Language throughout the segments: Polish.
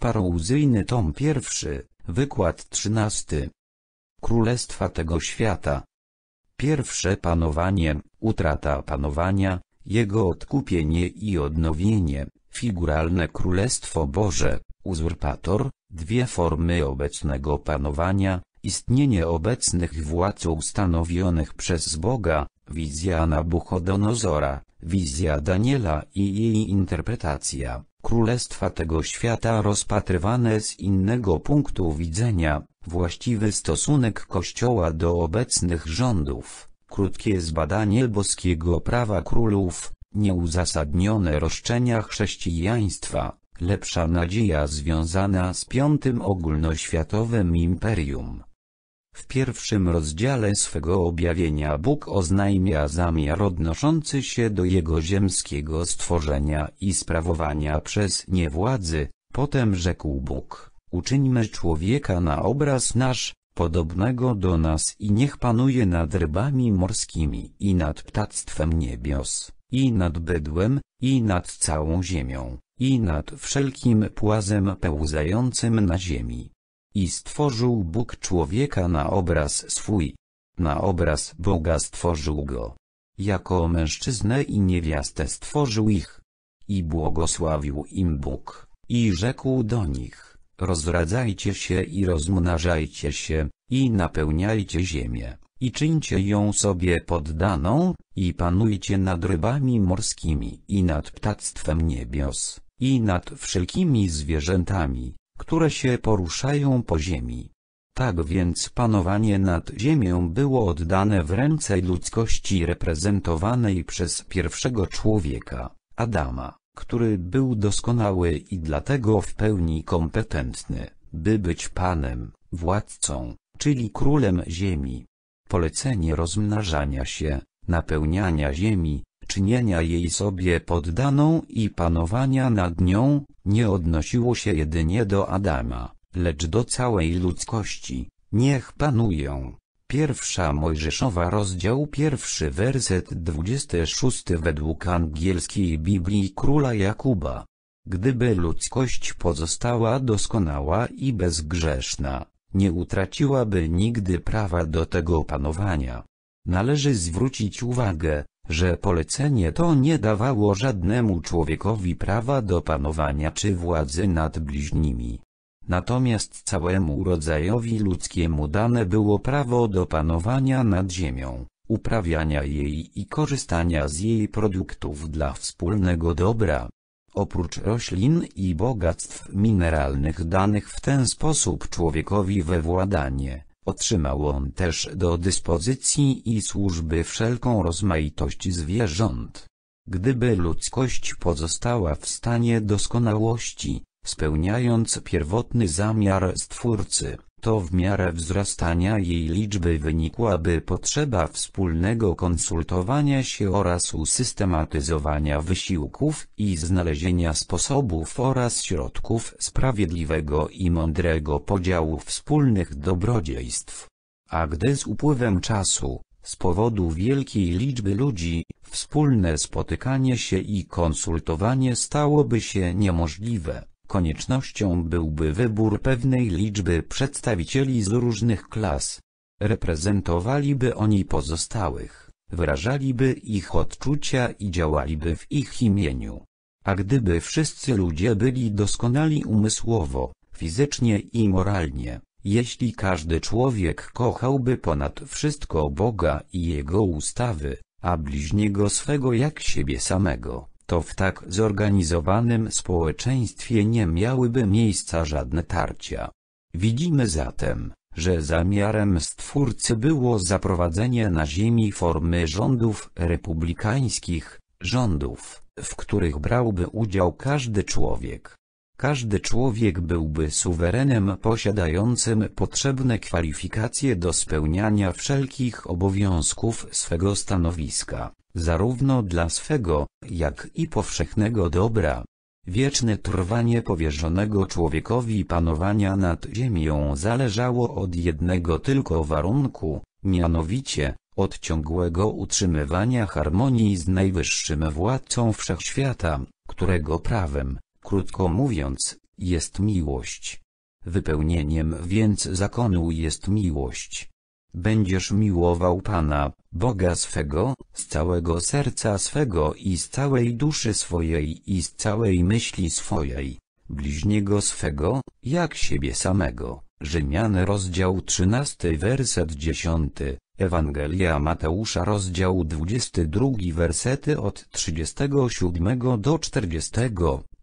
Parouzyjny tom pierwszy, wykład trzynasty. Królestwa tego świata. Pierwsze panowanie, utrata panowania, jego odkupienie i odnowienie, figuralne Królestwo Boże, uzurpator, dwie formy obecnego panowania, istnienie obecnych władz ustanowionych przez Boga, wizja Nabuchodonozora, wizja Daniela i jej interpretacja. Królestwa tego świata rozpatrywane z innego punktu widzenia, właściwy stosunek Kościoła do obecnych rządów, krótkie zbadanie boskiego prawa królów, nieuzasadnione roszczenia chrześcijaństwa, lepsza nadzieja związana z piątym ogólnoświatowym imperium. W pierwszym rozdziale swego objawienia Bóg oznajmia zamiar odnoszący się do Jego ziemskiego stworzenia i sprawowania przez nie władzy, potem rzekł Bóg, uczyńmy człowieka na obraz nasz, podobnego do nas i niech panuje nad rybami morskimi i nad ptactwem niebios, i nad bydłem, i nad całą ziemią, i nad wszelkim płazem pełzającym na ziemi. I stworzył Bóg człowieka na obraz swój. Na obraz Boga stworzył go. Jako mężczyznę i niewiastę stworzył ich. I błogosławił im Bóg, i rzekł do nich, rozradzajcie się i rozmnażajcie się, i napełniajcie ziemię, i czyńcie ją sobie poddaną, i panujcie nad rybami morskimi i nad ptactwem niebios, i nad wszelkimi zwierzętami, które się poruszają po ziemi. Tak więc panowanie nad ziemią było oddane w ręce ludzkości reprezentowanej przez pierwszego człowieka, Adama, który był doskonały i dlatego w pełni kompetentny, by być panem, władcą, czyli królem ziemi. Polecenie rozmnażania się, napełniania ziemi, czynienia jej sobie poddaną i panowania nad nią, nie odnosiło się jedynie do Adama, lecz do całej ludzkości. Niech panują. Pierwsza Mojżeszowa rozdział pierwszy werset 26 według angielskiej Biblii króla Jakuba. Gdyby ludzkość pozostała doskonała i bezgrzeszna, nie utraciłaby nigdy prawa do tego panowania. Należy zwrócić uwagę, że polecenie to nie dawało żadnemu człowiekowi prawa do panowania czy władzy nad bliźnimi. Natomiast całemu rodzajowi ludzkiemu dane było prawo do panowania nad ziemią, uprawiania jej i korzystania z jej produktów dla wspólnego dobra. Oprócz roślin i bogactw mineralnych danych w ten sposób człowiekowi we władanie Otrzymał on też do dyspozycji i służby wszelką rozmaitość zwierząt. Gdyby ludzkość pozostała w stanie doskonałości, spełniając pierwotny zamiar Stwórcy, to w miarę wzrastania jej liczby wynikłaby potrzeba wspólnego konsultowania się oraz usystematyzowania wysiłków i znalezienia sposobów oraz środków sprawiedliwego i mądrego podziału wspólnych dobrodziejstw. A gdy z upływem czasu, z powodu wielkiej liczby ludzi, wspólne spotykanie się i konsultowanie stałoby się niemożliwe Koniecznością byłby wybór pewnej liczby przedstawicieli z różnych klas. Reprezentowaliby oni pozostałych, wyrażaliby ich odczucia i działaliby w ich imieniu. A gdyby wszyscy ludzie byli doskonali umysłowo, fizycznie i moralnie, jeśli każdy człowiek kochałby ponad wszystko Boga i Jego ustawy, a bliźniego swego jak siebie samego, to w tak zorganizowanym społeczeństwie nie miałyby miejsca żadne tarcia. Widzimy zatem, że zamiarem Stwórcy było zaprowadzenie na ziemi formy rządów republikańskich, rządów, w których brałby udział każdy człowiek. Każdy człowiek byłby suwerenem posiadającym potrzebne kwalifikacje do spełniania wszelkich obowiązków swego stanowiska zarówno dla swego, jak i powszechnego dobra. Wieczne trwanie powierzonego człowiekowi panowania nad ziemią zależało od jednego tylko warunku, mianowicie, od ciągłego utrzymywania harmonii z najwyższym władcą wszechświata, którego prawem, krótko mówiąc, jest miłość. Wypełnieniem więc zakonu jest miłość będziesz miłował Pana, Boga swego, z całego serca swego i z całej duszy swojej i z całej myśli swojej, bliźniego swego, jak siebie samego. Rzymian rozdział 13 werset 10, Ewangelia Mateusza rozdział 22 wersety od 37 do 40,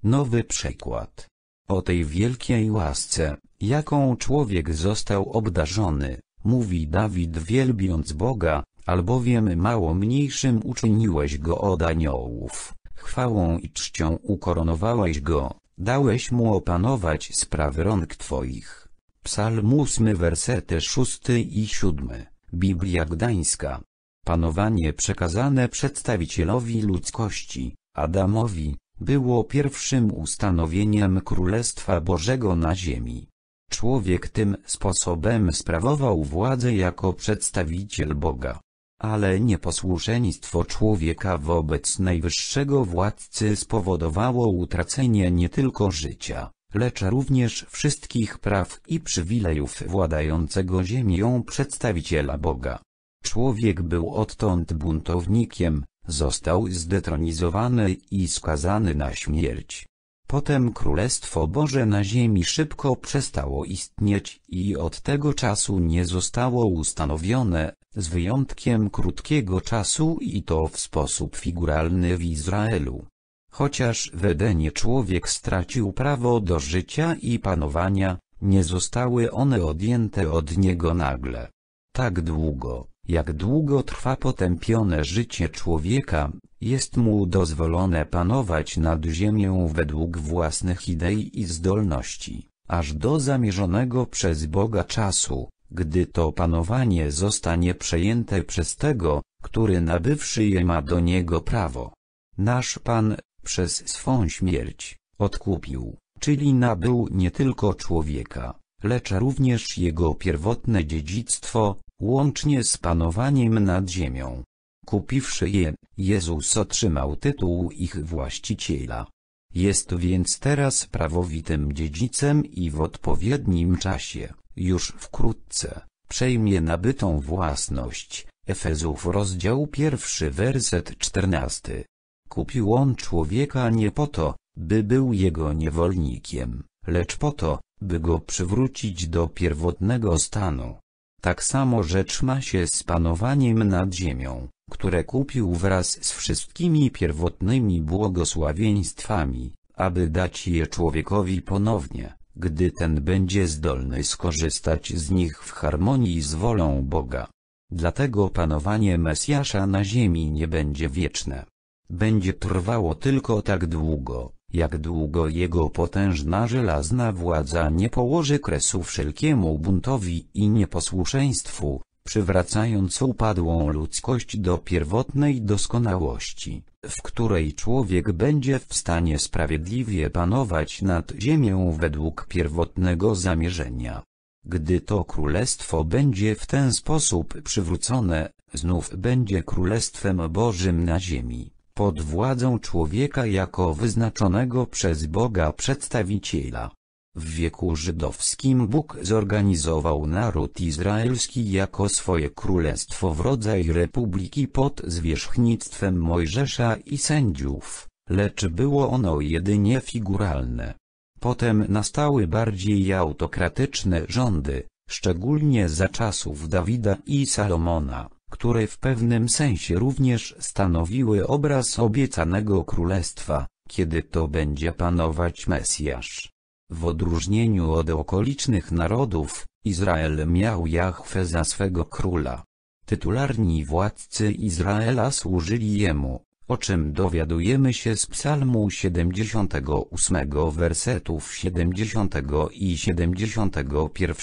nowy przykład. O tej wielkiej łasce, jaką człowiek został obdarzony, mówi Dawid wielbiąc Boga, albowiem mało mniejszym uczyniłeś go od aniołów, chwałą i czcią ukoronowałeś go, dałeś mu opanować sprawy rąk Twoich. Psalm 8 wersety 6 i 7, Biblia Gdańska. Panowanie przekazane przedstawicielowi ludzkości, Adamowi, było pierwszym ustanowieniem Królestwa Bożego na ziemi. Człowiek tym sposobem sprawował władzę jako przedstawiciel Boga. Ale nieposłuszeństwo człowieka wobec najwyższego władcy spowodowało utracenie nie tylko życia, lecz również wszystkich praw i przywilejów władającego ziemią przedstawiciela Boga. Człowiek był odtąd buntownikiem, został zdetronizowany i skazany na śmierć. Potem Królestwo Boże na ziemi szybko przestało istnieć i od tego czasu nie zostało ustanowione, z wyjątkiem krótkiego czasu i to w sposób figuralny w Izraelu. Chociaż w Edenie człowiek stracił prawo do życia i panowania, nie zostały one odjęte od niego nagle. Tak długo, jak długo trwa potępione życie człowieka, jest mu dozwolone panować nad ziemią według własnych idei i zdolności, aż do zamierzonego przez Boga czasu, gdy to panowanie zostanie przejęte przez tego, który nabywszy je ma do niego prawo. Nasz Pan, przez swą śmierć, odkupił, czyli nabył nie tylko człowieka, lecz również jego pierwotne dziedzictwo, łącznie z panowaniem nad ziemią. Kupiwszy je, Jezus otrzymał tytuł ich właściciela. Jest więc teraz prawowitym dziedzicem i w odpowiednim czasie, już wkrótce, przejmie nabytą własność. Efezów rozdział pierwszy werset czternasty. Kupił on człowieka nie po to, by był jego niewolnikiem, lecz po to, by go przywrócić do pierwotnego stanu. Tak samo rzecz ma się z panowaniem nad ziemią które kupił wraz z wszystkimi pierwotnymi błogosławieństwami, aby dać je człowiekowi ponownie, gdy ten będzie zdolny skorzystać z nich w harmonii z wolą Boga. Dlatego panowanie Mesjasza na ziemi nie będzie wieczne. Będzie trwało tylko tak długo, jak długo jego potężna żelazna władza nie położy kresu wszelkiemu buntowi i nieposłuszeństwu, przywracając upadłą ludzkość do pierwotnej doskonałości, w której człowiek będzie w stanie sprawiedliwie panować nad ziemią według pierwotnego zamierzenia. Gdy to królestwo będzie w ten sposób przywrócone, znów będzie królestwem Bożym na ziemi, pod władzą człowieka jako wyznaczonego przez Boga przedstawiciela. W wieku żydowskim Bóg zorganizował naród izraelski jako swoje królestwo w rodzaj republiki pod zwierzchnictwem Mojżesza i sędziów, lecz było ono jedynie figuralne. Potem nastały bardziej autokratyczne rządy, szczególnie za czasów Dawida i Salomona, które w pewnym sensie również stanowiły obraz obiecanego królestwa, kiedy to będzie panować Mesjasz. W odróżnieniu od okolicznych narodów, Izrael miał Jahwe za swego króla. Tytularni władcy Izraela służyli jemu, o czym dowiadujemy się z psalmu 78 wersetów 70 i 71.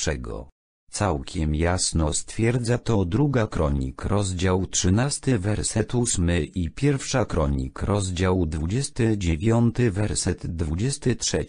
Całkiem jasno stwierdza to druga kronik rozdział 13 werset 8 i pierwsza kronik rozdział 29 werset 23.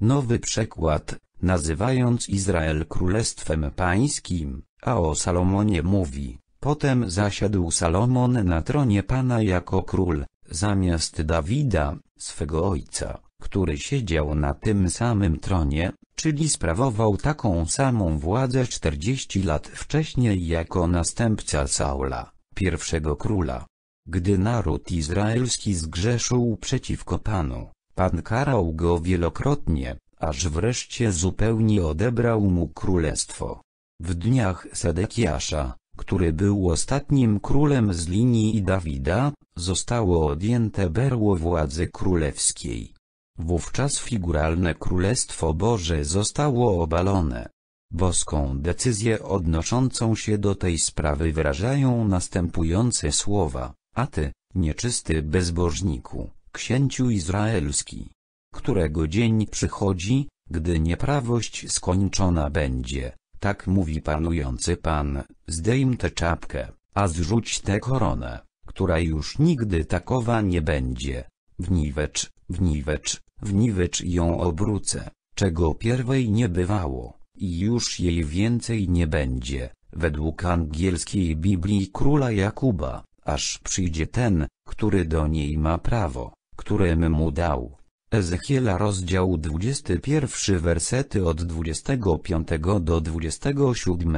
Nowy przekład, nazywając Izrael królestwem pańskim, a o Salomonie mówi, potem zasiadł Salomon na tronie Pana jako król, zamiast Dawida, swego ojca, który siedział na tym samym tronie, czyli sprawował taką samą władzę 40 lat wcześniej jako następca Saula, pierwszego króla. Gdy naród izraelski zgrzeszył przeciwko Panu, Pan karał go wielokrotnie, aż wreszcie zupełnie odebrał mu królestwo. W dniach Sedekiasza, który był ostatnim królem z linii Dawida, zostało odjęte berło władzy królewskiej. Wówczas figuralne Królestwo Boże zostało obalone. Boską decyzję odnoszącą się do tej sprawy wyrażają następujące słowa, a ty, nieczysty bezbożniku, księciu izraelski, którego dzień przychodzi, gdy nieprawość skończona będzie, tak mówi panujący Pan, zdejm tę czapkę, a zrzuć tę koronę, która już nigdy takowa nie będzie, wniwecz, wniwecz, wniwecz ją obrócę, czego pierwej nie bywało, i już jej więcej nie będzie, według angielskiej Biblii króla Jakuba, aż przyjdzie ten, który do niej ma prawo którym mu dał. Ezechiela rozdział 21 wersety od 25 do 27,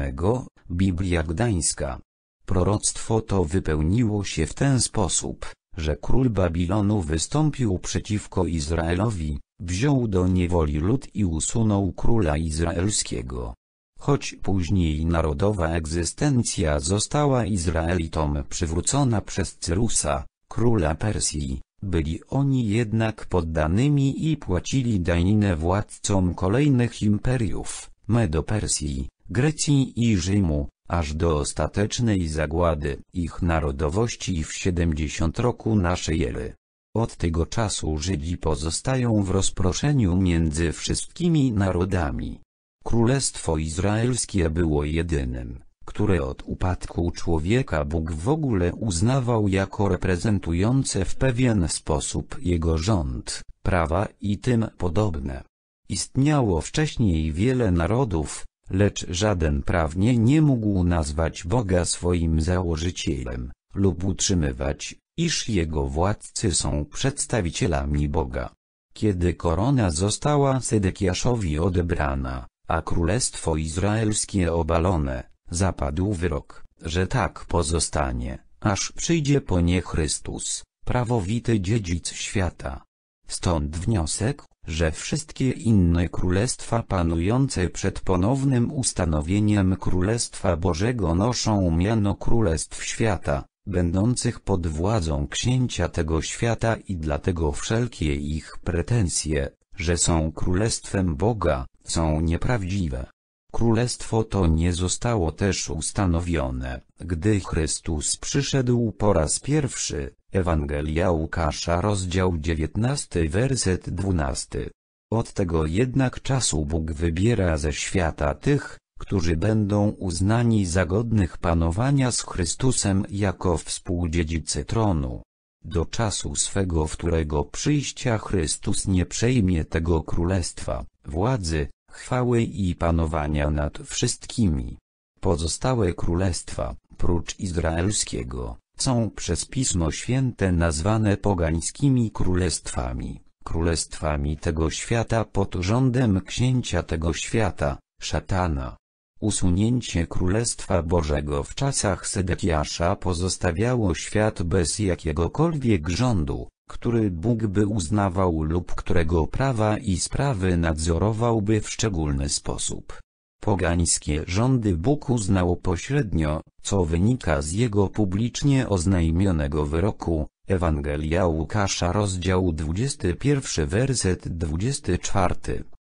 Biblia Gdańska. Proroctwo to wypełniło się w ten sposób, że król Babilonu wystąpił przeciwko Izraelowi, wziął do niewoli lud i usunął króla izraelskiego. Choć później narodowa egzystencja została Izraelitom przywrócona przez Cyrusa, króla Persji, byli oni jednak poddanymi i płacili daninę władcom kolejnych imperiów, Medo-Persji, Grecji i Rzymu, aż do ostatecznej zagłady ich narodowości w 70 roku naszej ery. Od tego czasu Żydzi pozostają w rozproszeniu między wszystkimi narodami. Królestwo Izraelskie było jedynym które od upadku człowieka Bóg w ogóle uznawał jako reprezentujące w pewien sposób jego rząd, prawa i tym podobne. Istniało wcześniej wiele narodów, lecz żaden prawnie nie mógł nazwać Boga swoim założycielem, lub utrzymywać, iż jego władcy są przedstawicielami Boga. Kiedy korona została Sedekiaszowi odebrana, a królestwo izraelskie obalone, Zapadł wyrok, że tak pozostanie, aż przyjdzie po nie Chrystus, prawowity dziedzic świata. Stąd wniosek, że wszystkie inne królestwa panujące przed ponownym ustanowieniem Królestwa Bożego noszą miano Królestw Świata, będących pod władzą księcia tego świata i dlatego wszelkie ich pretensje, że są Królestwem Boga, są nieprawdziwe. Królestwo to nie zostało też ustanowione, gdy Chrystus przyszedł po raz pierwszy, Ewangelia Łukasza rozdział 19 werset 12. Od tego jednak czasu Bóg wybiera ze świata tych, którzy będą uznani za godnych panowania z Chrystusem jako współdziedzicy tronu. Do czasu swego wtórego przyjścia Chrystus nie przejmie tego królestwa, władzy, chwały i panowania nad wszystkimi. Pozostałe królestwa, prócz izraelskiego, są przez Pismo Święte nazwane pogańskimi królestwami, królestwami tego świata pod rządem księcia tego świata, szatana. Usunięcie Królestwa Bożego w czasach Sedekiasza pozostawiało świat bez jakiegokolwiek rządu, który Bóg by uznawał lub którego prawa i sprawy nadzorowałby w szczególny sposób. Pogańskie rządy Bóg uznał pośrednio, co wynika z jego publicznie oznajmionego wyroku, Ewangelia Łukasza rozdział 21 werset 24,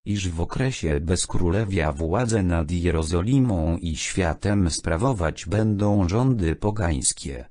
iż w okresie bezkrólewia władzę nad Jerozolimą i światem sprawować będą rządy pogańskie.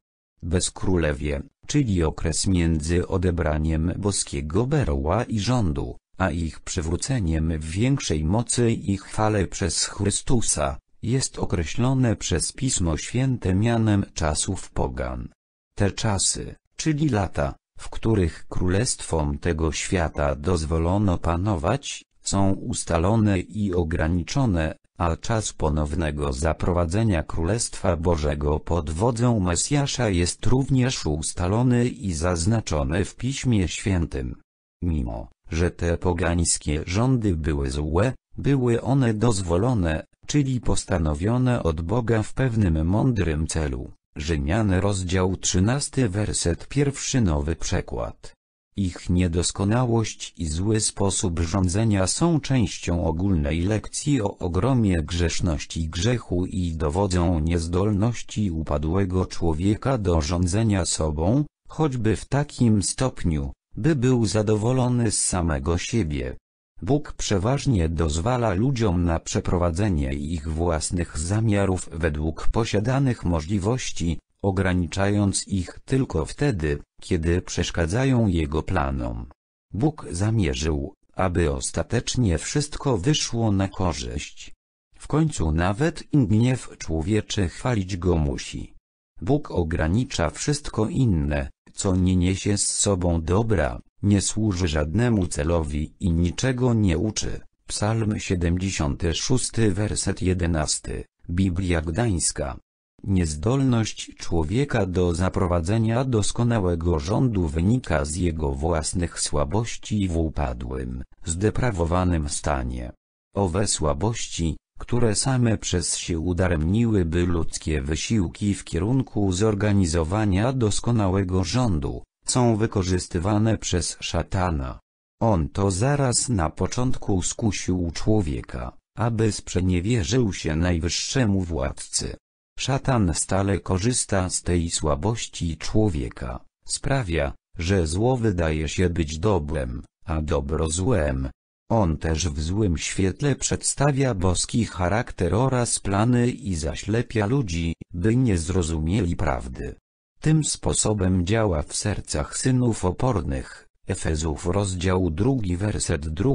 Bezkrólewie, czyli okres między odebraniem boskiego berła i rządu, a ich przywróceniem w większej mocy i chwale przez Chrystusa, jest określone przez Pismo Święte mianem czasów pogan. Te czasy, czyli lata, w których królestwom tego świata dozwolono panować, są ustalone i ograniczone, a czas ponownego zaprowadzenia Królestwa Bożego pod wodzą Mesjasza jest również ustalony i zaznaczony w Piśmie Świętym. Mimo, że te pogańskie rządy były złe, były one dozwolone, czyli postanowione od Boga w pewnym mądrym celu. Rzymian rozdział 13 werset pierwszy nowy przekład. Ich niedoskonałość i zły sposób rządzenia są częścią ogólnej lekcji o ogromie grzeszności grzechu i dowodzą niezdolności upadłego człowieka do rządzenia sobą, choćby w takim stopniu, by był zadowolony z samego siebie. Bóg przeważnie dozwala ludziom na przeprowadzenie ich własnych zamiarów według posiadanych możliwości, ograniczając ich tylko wtedy, kiedy przeszkadzają jego planom. Bóg zamierzył, aby ostatecznie wszystko wyszło na korzyść. W końcu nawet gniew człowieczy chwalić go musi. Bóg ogranicza wszystko inne, co nie niesie z sobą dobra, nie służy żadnemu celowi i niczego nie uczy. Psalm 76 werset 11, Biblia Gdańska. Niezdolność człowieka do zaprowadzenia doskonałego rządu wynika z jego własnych słabości w upadłym, zdeprawowanym stanie. Owe słabości, które same przez się udaremniłyby ludzkie wysiłki w kierunku zorganizowania doskonałego rządu, są wykorzystywane przez szatana. On to zaraz na początku skusił człowieka, aby sprzeniewierzył się najwyższemu władcy Szatan stale korzysta z tej słabości człowieka, sprawia, że zło wydaje się być dobrem, a dobro złem. On też w złym świetle przedstawia boski charakter oraz plany i zaślepia ludzi, by nie zrozumieli prawdy. Tym sposobem działa w sercach synów opornych, Efezów rozdział 2 werset 2,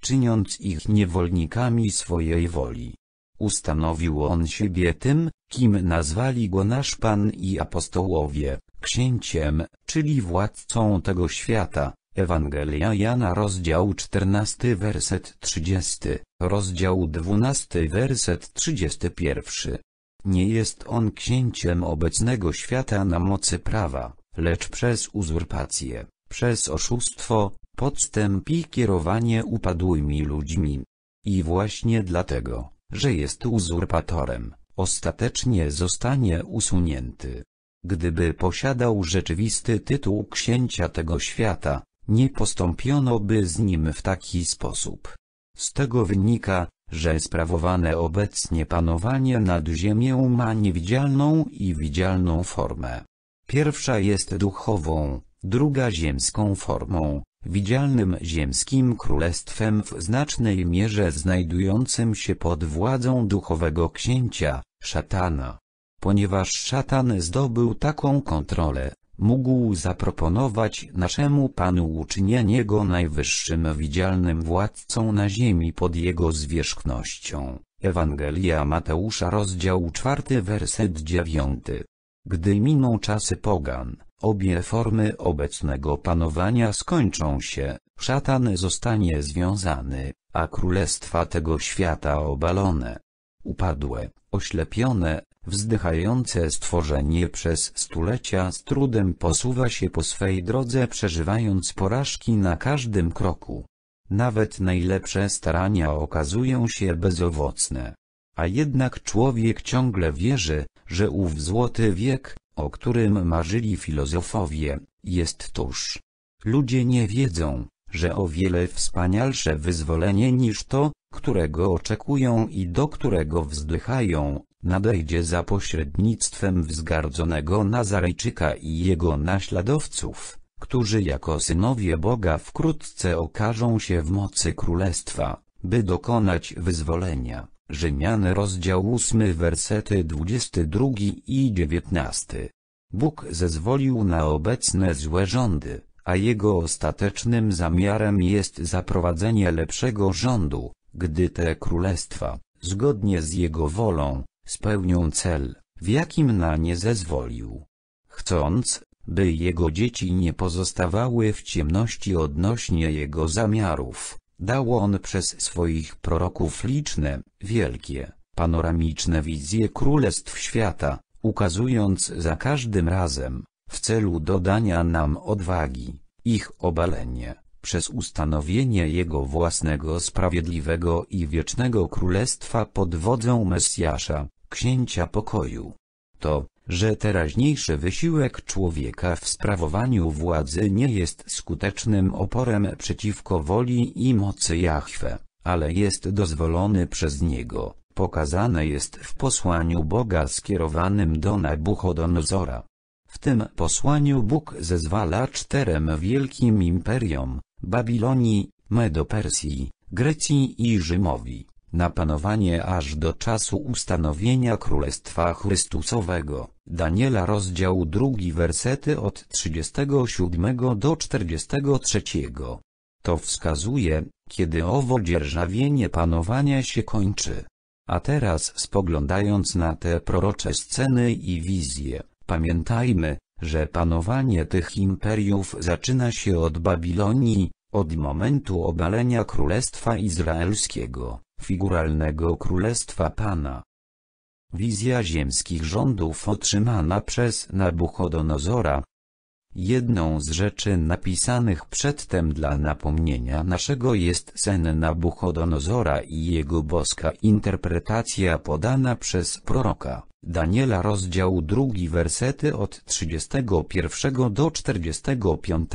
czyniąc ich niewolnikami swojej woli. Ustanowił on siebie tym, kim nazwali go nasz Pan i apostołowie, księciem, czyli władcą tego świata. Ewangelia Jana rozdział 14 werset 30, rozdział 12 werset 31. Nie jest on księciem obecnego świata na mocy prawa, lecz przez uzurpację, przez oszustwo, podstęp i kierowanie upadłymi ludźmi. I właśnie dlatego, że jest uzurpatorem ostatecznie zostanie usunięty. Gdyby posiadał rzeczywisty tytuł księcia tego świata, nie postąpiono by z nim w taki sposób. Z tego wynika, że sprawowane obecnie panowanie nad ziemią ma niewidzialną i widzialną formę. Pierwsza jest duchową, druga ziemską formą, widzialnym ziemskim królestwem w znacznej mierze znajdującym się pod władzą duchowego księcia, szatana. Ponieważ szatan zdobył taką kontrolę, mógł zaproponować naszemu Panu uczynienie Go najwyższym widzialnym władcą na ziemi pod Jego zwierzchnością. Ewangelia Mateusza rozdział 4 werset 9. Gdy miną czasy pogan, Obie formy obecnego panowania skończą się, szatan zostanie związany, a królestwa tego świata obalone. Upadłe, oślepione, wzdychające stworzenie przez stulecia z trudem posuwa się po swej drodze przeżywając porażki na każdym kroku. Nawet najlepsze starania okazują się bezowocne. A jednak człowiek ciągle wierzy, że ów złoty wiek, o którym marzyli filozofowie, jest tuż. Ludzie nie wiedzą, że o wiele wspanialsze wyzwolenie niż to, którego oczekują i do którego wzdychają, nadejdzie za pośrednictwem wzgardzonego Nazarejczyka i jego naśladowców, którzy jako synowie Boga wkrótce okażą się w mocy Królestwa, by dokonać wyzwolenia. Rzymian rozdział 8 wersety 22 i 19. Bóg zezwolił na obecne złe rządy, a jego ostatecznym zamiarem jest zaprowadzenie lepszego rządu, gdy te królestwa, zgodnie z jego wolą, spełnią cel, w jakim na nie zezwolił. Chcąc, by jego dzieci nie pozostawały w ciemności odnośnie jego zamiarów, Dał on przez swoich proroków liczne, wielkie, panoramiczne wizje królestw świata, ukazując za każdym razem, w celu dodania nam odwagi, ich obalenie, przez ustanowienie jego własnego sprawiedliwego i wiecznego królestwa pod wodzą Mesjasza, księcia pokoju. To, że teraźniejszy wysiłek człowieka w sprawowaniu władzy nie jest skutecznym oporem przeciwko woli i mocy Jahwe, ale jest dozwolony przez niego, pokazane jest w posłaniu Boga skierowanym do Nabuchodonozora. W tym posłaniu Bóg zezwala czterem wielkim imperiom, Babilonii, Medopersji, Grecji i Rzymowi na panowanie aż do czasu ustanowienia Królestwa Chrystusowego. Daniela rozdział 2 wersety od 37 do 43. To wskazuje, kiedy owo dzierżawienie panowania się kończy. A teraz spoglądając na te prorocze sceny i wizje, pamiętajmy, że panowanie tych imperiów zaczyna się od Babilonii, od momentu obalenia Królestwa Izraelskiego figuralnego królestwa Pana. Wizja ziemskich rządów otrzymana przez Nabuchodonozora. Jedną z rzeczy napisanych przedtem dla napomnienia naszego jest sen Nabuchodonozora i jego boska interpretacja podana przez proroka. Daniela rozdział 2 wersety od 31 do 45.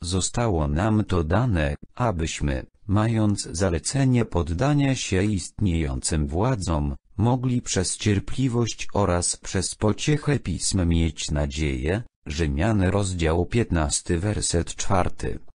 Zostało nam to dane, abyśmy, mając zalecenie poddania się istniejącym władzom, mogli przez cierpliwość oraz przez pociechę pism mieć nadzieję, Rzymiany rozdział 15 werset 4,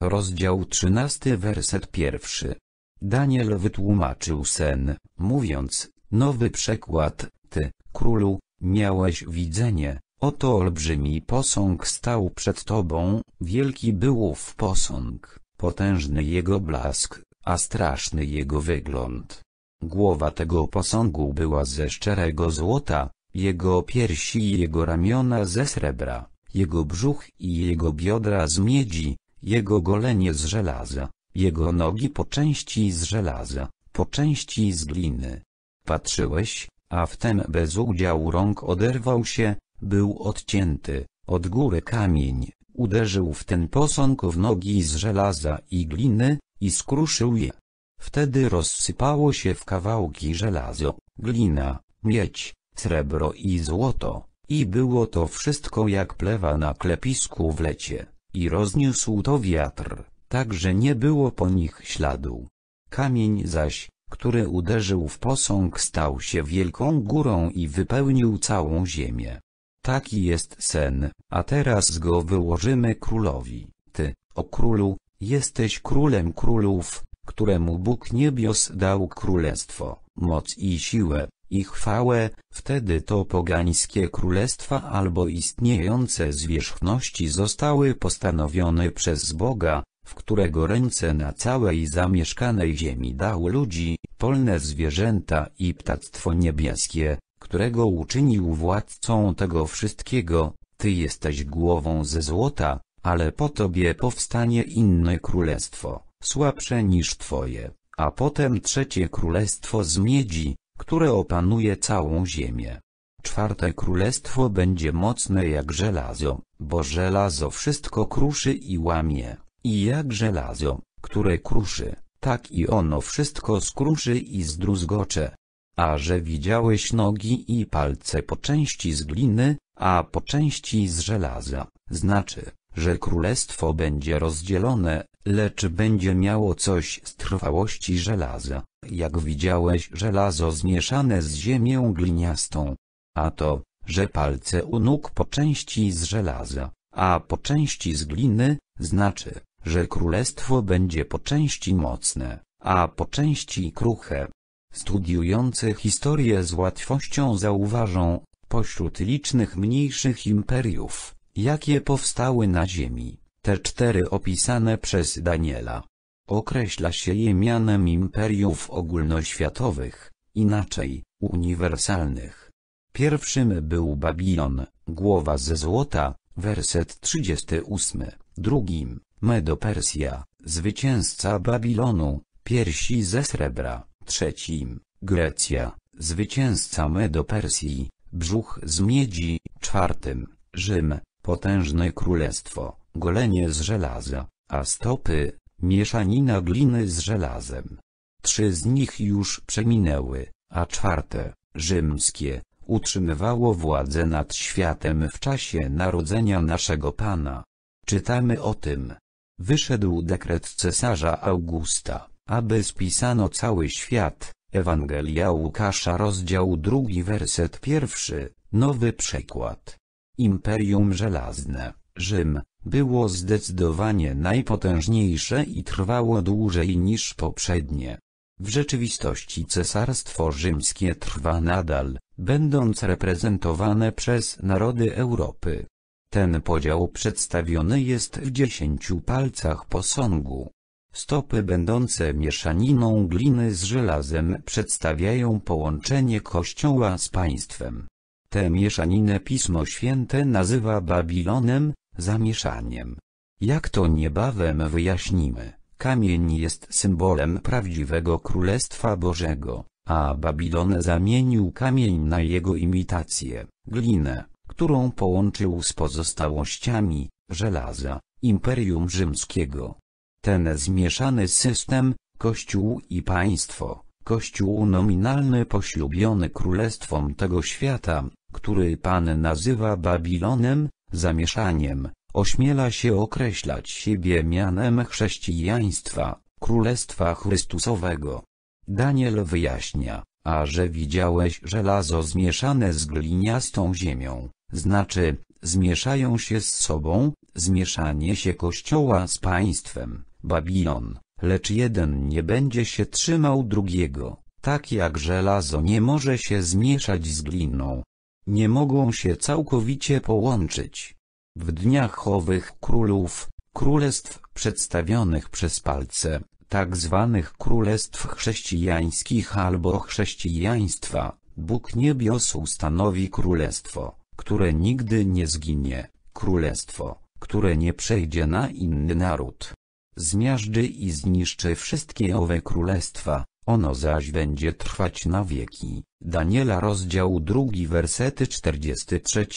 rozdział 13 werset 1. Daniel wytłumaczył sen, mówiąc, nowy przekład, ty, królu, miałeś widzenie, oto olbrzymi posąg stał przed tobą, wielki był w posąg, potężny jego blask, a straszny jego wygląd. Głowa tego posągu była ze szczerego złota, jego piersi i jego ramiona ze srebra, jego brzuch i jego biodra z miedzi, jego golenie z żelaza, jego nogi po części z żelaza, po części z gliny. Patrzyłeś, a wtem bez udziału rąk oderwał się, był odcięty, od góry kamień, uderzył w ten posąg w nogi z żelaza i gliny, i skruszył je. Wtedy rozsypało się w kawałki żelazo, glina, miedź, srebro i złoto, i było to wszystko jak plewa na klepisku w lecie, i rozniósł to wiatr, tak że nie było po nich śladu. Kamień zaś, który uderzył w posąg stał się wielką górą i wypełnił całą ziemię. Taki jest sen, a teraz go wyłożymy królowi. Ty, o królu, Jesteś królem królów, któremu Bóg niebios dał królestwo, moc i siłę, i chwałę, wtedy to pogańskie królestwa albo istniejące zwierzchności zostały postanowione przez Boga, w którego ręce na całej zamieszkanej ziemi dał ludzi, polne zwierzęta i ptactwo niebieskie, którego uczynił władcą tego wszystkiego, Ty jesteś głową ze złota, ale po tobie powstanie inne królestwo, słabsze niż twoje, a potem trzecie królestwo z miedzi, które opanuje całą ziemię. Czwarte królestwo będzie mocne jak żelazo, bo żelazo wszystko kruszy i łamie, i jak żelazo, które kruszy, tak i ono wszystko skruszy i zdruzgocze. A że widziałeś nogi i palce po części z gliny, a po części z żelaza, znaczy, że królestwo będzie rozdzielone, lecz będzie miało coś z trwałości żelaza, jak widziałeś żelazo zmieszane z ziemią gliniastą. A to, że palce u nóg po części z żelaza, a po części z gliny, znaczy, że królestwo będzie po części mocne, a po części kruche. Studiujący historię z łatwością zauważą, pośród licznych mniejszych imperiów, jakie powstały na ziemi, te cztery opisane przez Daniela. Określa się je mianem imperiów ogólnoświatowych, inaczej, uniwersalnych. Pierwszym był Babilon, głowa ze złota, werset 38, drugim, Medo-Persja, zwycięzca Babilonu, piersi ze srebra, trzecim, Grecja, zwycięzca Medo-Persji, brzuch z miedzi, czwartym, Rzym, Potężne królestwo, golenie z żelaza, a stopy, mieszanina gliny z żelazem. Trzy z nich już przeminęły, a czwarte, rzymskie, utrzymywało władzę nad światem w czasie narodzenia naszego Pana. Czytamy o tym. Wyszedł dekret cesarza Augusta, aby spisano cały świat, Ewangelia Łukasza rozdział drugi werset pierwszy, nowy przykład. Imperium Żelazne, Rzym, było zdecydowanie najpotężniejsze i trwało dłużej niż poprzednie. W rzeczywistości Cesarstwo Rzymskie trwa nadal, będąc reprezentowane przez narody Europy. Ten podział przedstawiony jest w dziesięciu palcach posągu. Stopy będące mieszaniną gliny z żelazem przedstawiają połączenie kościoła z państwem. Te mieszaninę Pismo Święte nazywa Babilonem, zamieszaniem. Jak to niebawem wyjaśnimy, kamień jest symbolem prawdziwego Królestwa Bożego, a Babilon zamienił kamień na jego imitację, glinę, którą połączył z pozostałościami, żelaza, Imperium Rzymskiego. Ten zmieszany system, Kościół i państwo Kościół nominalny poślubiony królestwom tego świata, który Pan nazywa Babilonem, zamieszaniem, ośmiela się określać siebie mianem chrześcijaństwa, Królestwa Chrystusowego. Daniel wyjaśnia, a że widziałeś żelazo zmieszane z gliniastą ziemią, znaczy, zmieszają się z sobą, zmieszanie się Kościoła z państwem, Babilon, lecz jeden nie będzie się trzymał drugiego, tak jak żelazo nie może się zmieszać z gliną. Nie mogą się całkowicie połączyć. W dniach owych królów, królestw przedstawionych przez palce, tak zwanych królestw chrześcijańskich albo chrześcijaństwa, Bóg niebios ustanowi królestwo, które nigdy nie zginie, królestwo, które nie przejdzie na inny naród zmiażdży i zniszczy wszystkie owe królestwa, ono zaś będzie trwać na wieki. Daniela rozdział 2 wersety 43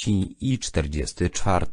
i 44,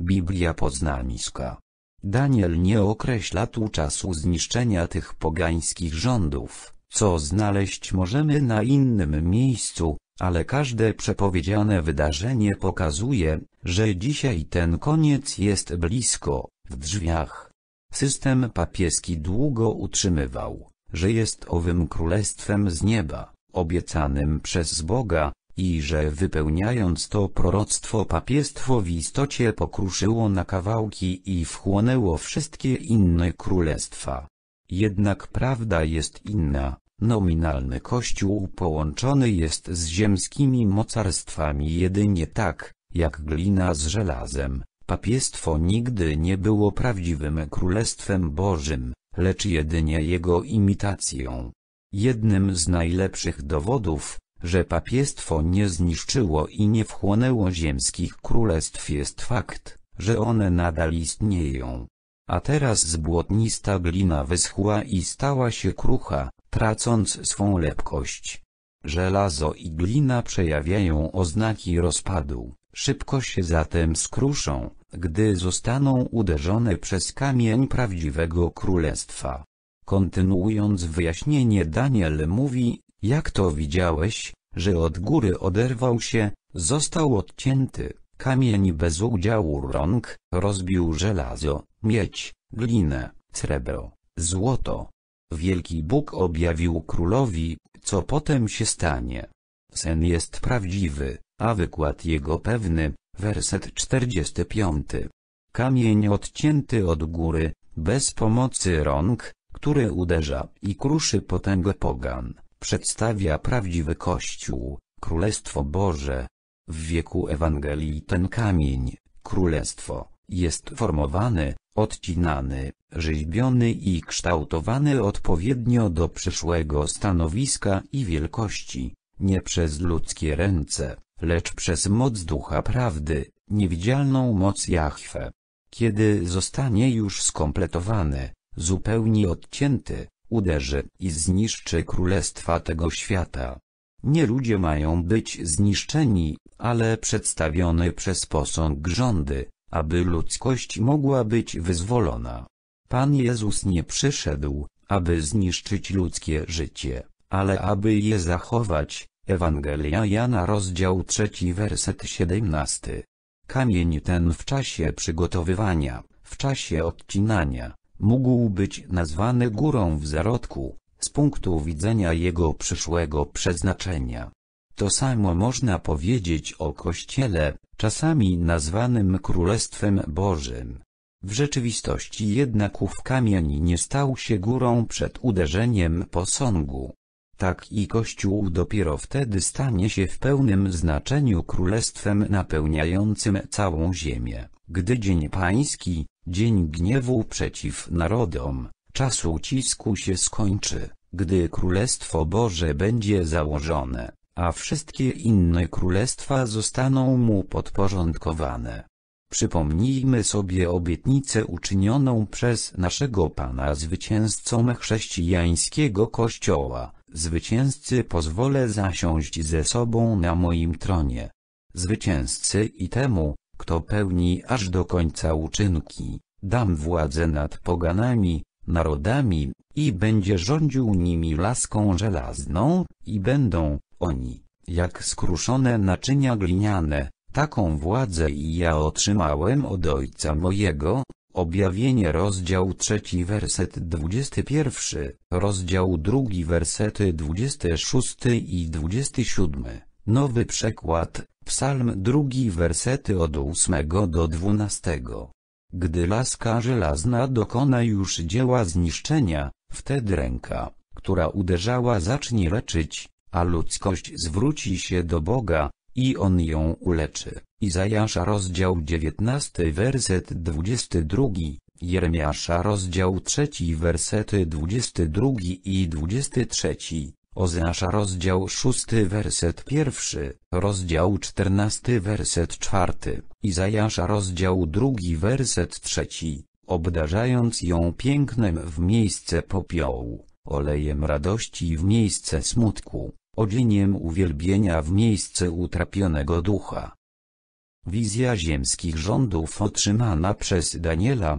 Biblia Poznańska. Daniel nie określa tu czasu zniszczenia tych pogańskich rządów, co znaleźć możemy na innym miejscu, ale każde przepowiedziane wydarzenie pokazuje, że dzisiaj ten koniec jest blisko, w drzwiach. System papieski długo utrzymywał, że jest owym królestwem z nieba, obiecanym przez Boga, i że wypełniając to proroctwo papiestwo w istocie pokruszyło na kawałki i wchłonęło wszystkie inne królestwa. Jednak prawda jest inna, nominalny Kościół połączony jest z ziemskimi mocarstwami jedynie tak, jak glina z żelazem, Papiestwo nigdy nie było prawdziwym Królestwem Bożym, lecz jedynie jego imitacją. Jednym z najlepszych dowodów, że papiestwo nie zniszczyło i nie wchłonęło ziemskich królestw jest fakt, że one nadal istnieją. A teraz zbłotnista glina wyschła i stała się krucha, tracąc swą lepkość. Żelazo i glina przejawiają oznaki rozpadu, szybko się zatem skruszą, gdy zostaną uderzone przez kamień prawdziwego królestwa. Kontynuując wyjaśnienie Daniel mówi, jak to widziałeś, że od góry oderwał się, został odcięty, kamień bez udziału rąk, rozbił żelazo, miedź, glinę, srebro, złoto. Wielki Bóg objawił królowi, co potem się stanie. Sen jest prawdziwy, a wykład jego pewny, Werset 45. Kamień odcięty od góry, bez pomocy rąk, który uderza i kruszy potęgę pogan, przedstawia prawdziwy Kościół, Królestwo Boże. W wieku Ewangelii ten kamień, Królestwo, jest formowany, odcinany, rzeźbiony i kształtowany odpowiednio do przyszłego stanowiska i wielkości, nie przez ludzkie ręce lecz przez moc ducha prawdy, niewidzialną moc Jahwe. Kiedy zostanie już skompletowany, zupełnie odcięty, uderzy i zniszczy królestwa tego świata. Nie ludzie mają być zniszczeni, ale przedstawiony przez posąg rządy, aby ludzkość mogła być wyzwolona. Pan Jezus nie przyszedł, aby zniszczyć ludzkie życie, ale aby je zachować, Ewangelia Jana rozdział 3 werset 17. Kamień ten w czasie przygotowywania, w czasie odcinania, mógł być nazwany górą w zarodku, z punktu widzenia jego przyszłego przeznaczenia. To samo można powiedzieć o Kościele, czasami nazwanym Królestwem Bożym. W rzeczywistości jednak ów kamień nie stał się górą przed uderzeniem posągu, tak i Kościół dopiero wtedy stanie się w pełnym znaczeniu królestwem napełniającym całą ziemię, gdy Dzień Pański, Dzień Gniewu przeciw narodom, czas ucisku się skończy, gdy Królestwo Boże będzie założone, a wszystkie inne królestwa zostaną mu podporządkowane. Przypomnijmy sobie obietnicę uczynioną przez naszego Pana zwycięzcą chrześcijańskiego Kościoła Zwycięzcy pozwolę zasiąść ze sobą na moim tronie. Zwycięzcy i temu, kto pełni aż do końca uczynki, dam władzę nad poganami, narodami, i będzie rządził nimi laską żelazną, i będą, oni, jak skruszone naczynia gliniane, taką władzę i ja otrzymałem od ojca mojego, Objawienie rozdział 3 werset 21, rozdział 2 wersety 26 i 27, nowy przekład, psalm 2 wersety od 8 do 12. Gdy laska żelazna dokona już dzieła zniszczenia, wtedy ręka, która uderzała zacznie leczyć, a ludzkość zwróci się do Boga, i on ją uleczy. Izajasza rozdział 19 werset 22, Jeremiasza rozdział 3 wersety 22 i 23. Ozeasza rozdział 6 werset 1, rozdział 14 werset 4, Izajasza rozdział 2 werset 3, obdarzając ją pięknem w miejsce popiołu, olejem radości w miejsce smutku, odliniem uwielbienia w miejsce utrapionego ducha. Wizja ziemskich rządów otrzymana przez Daniela.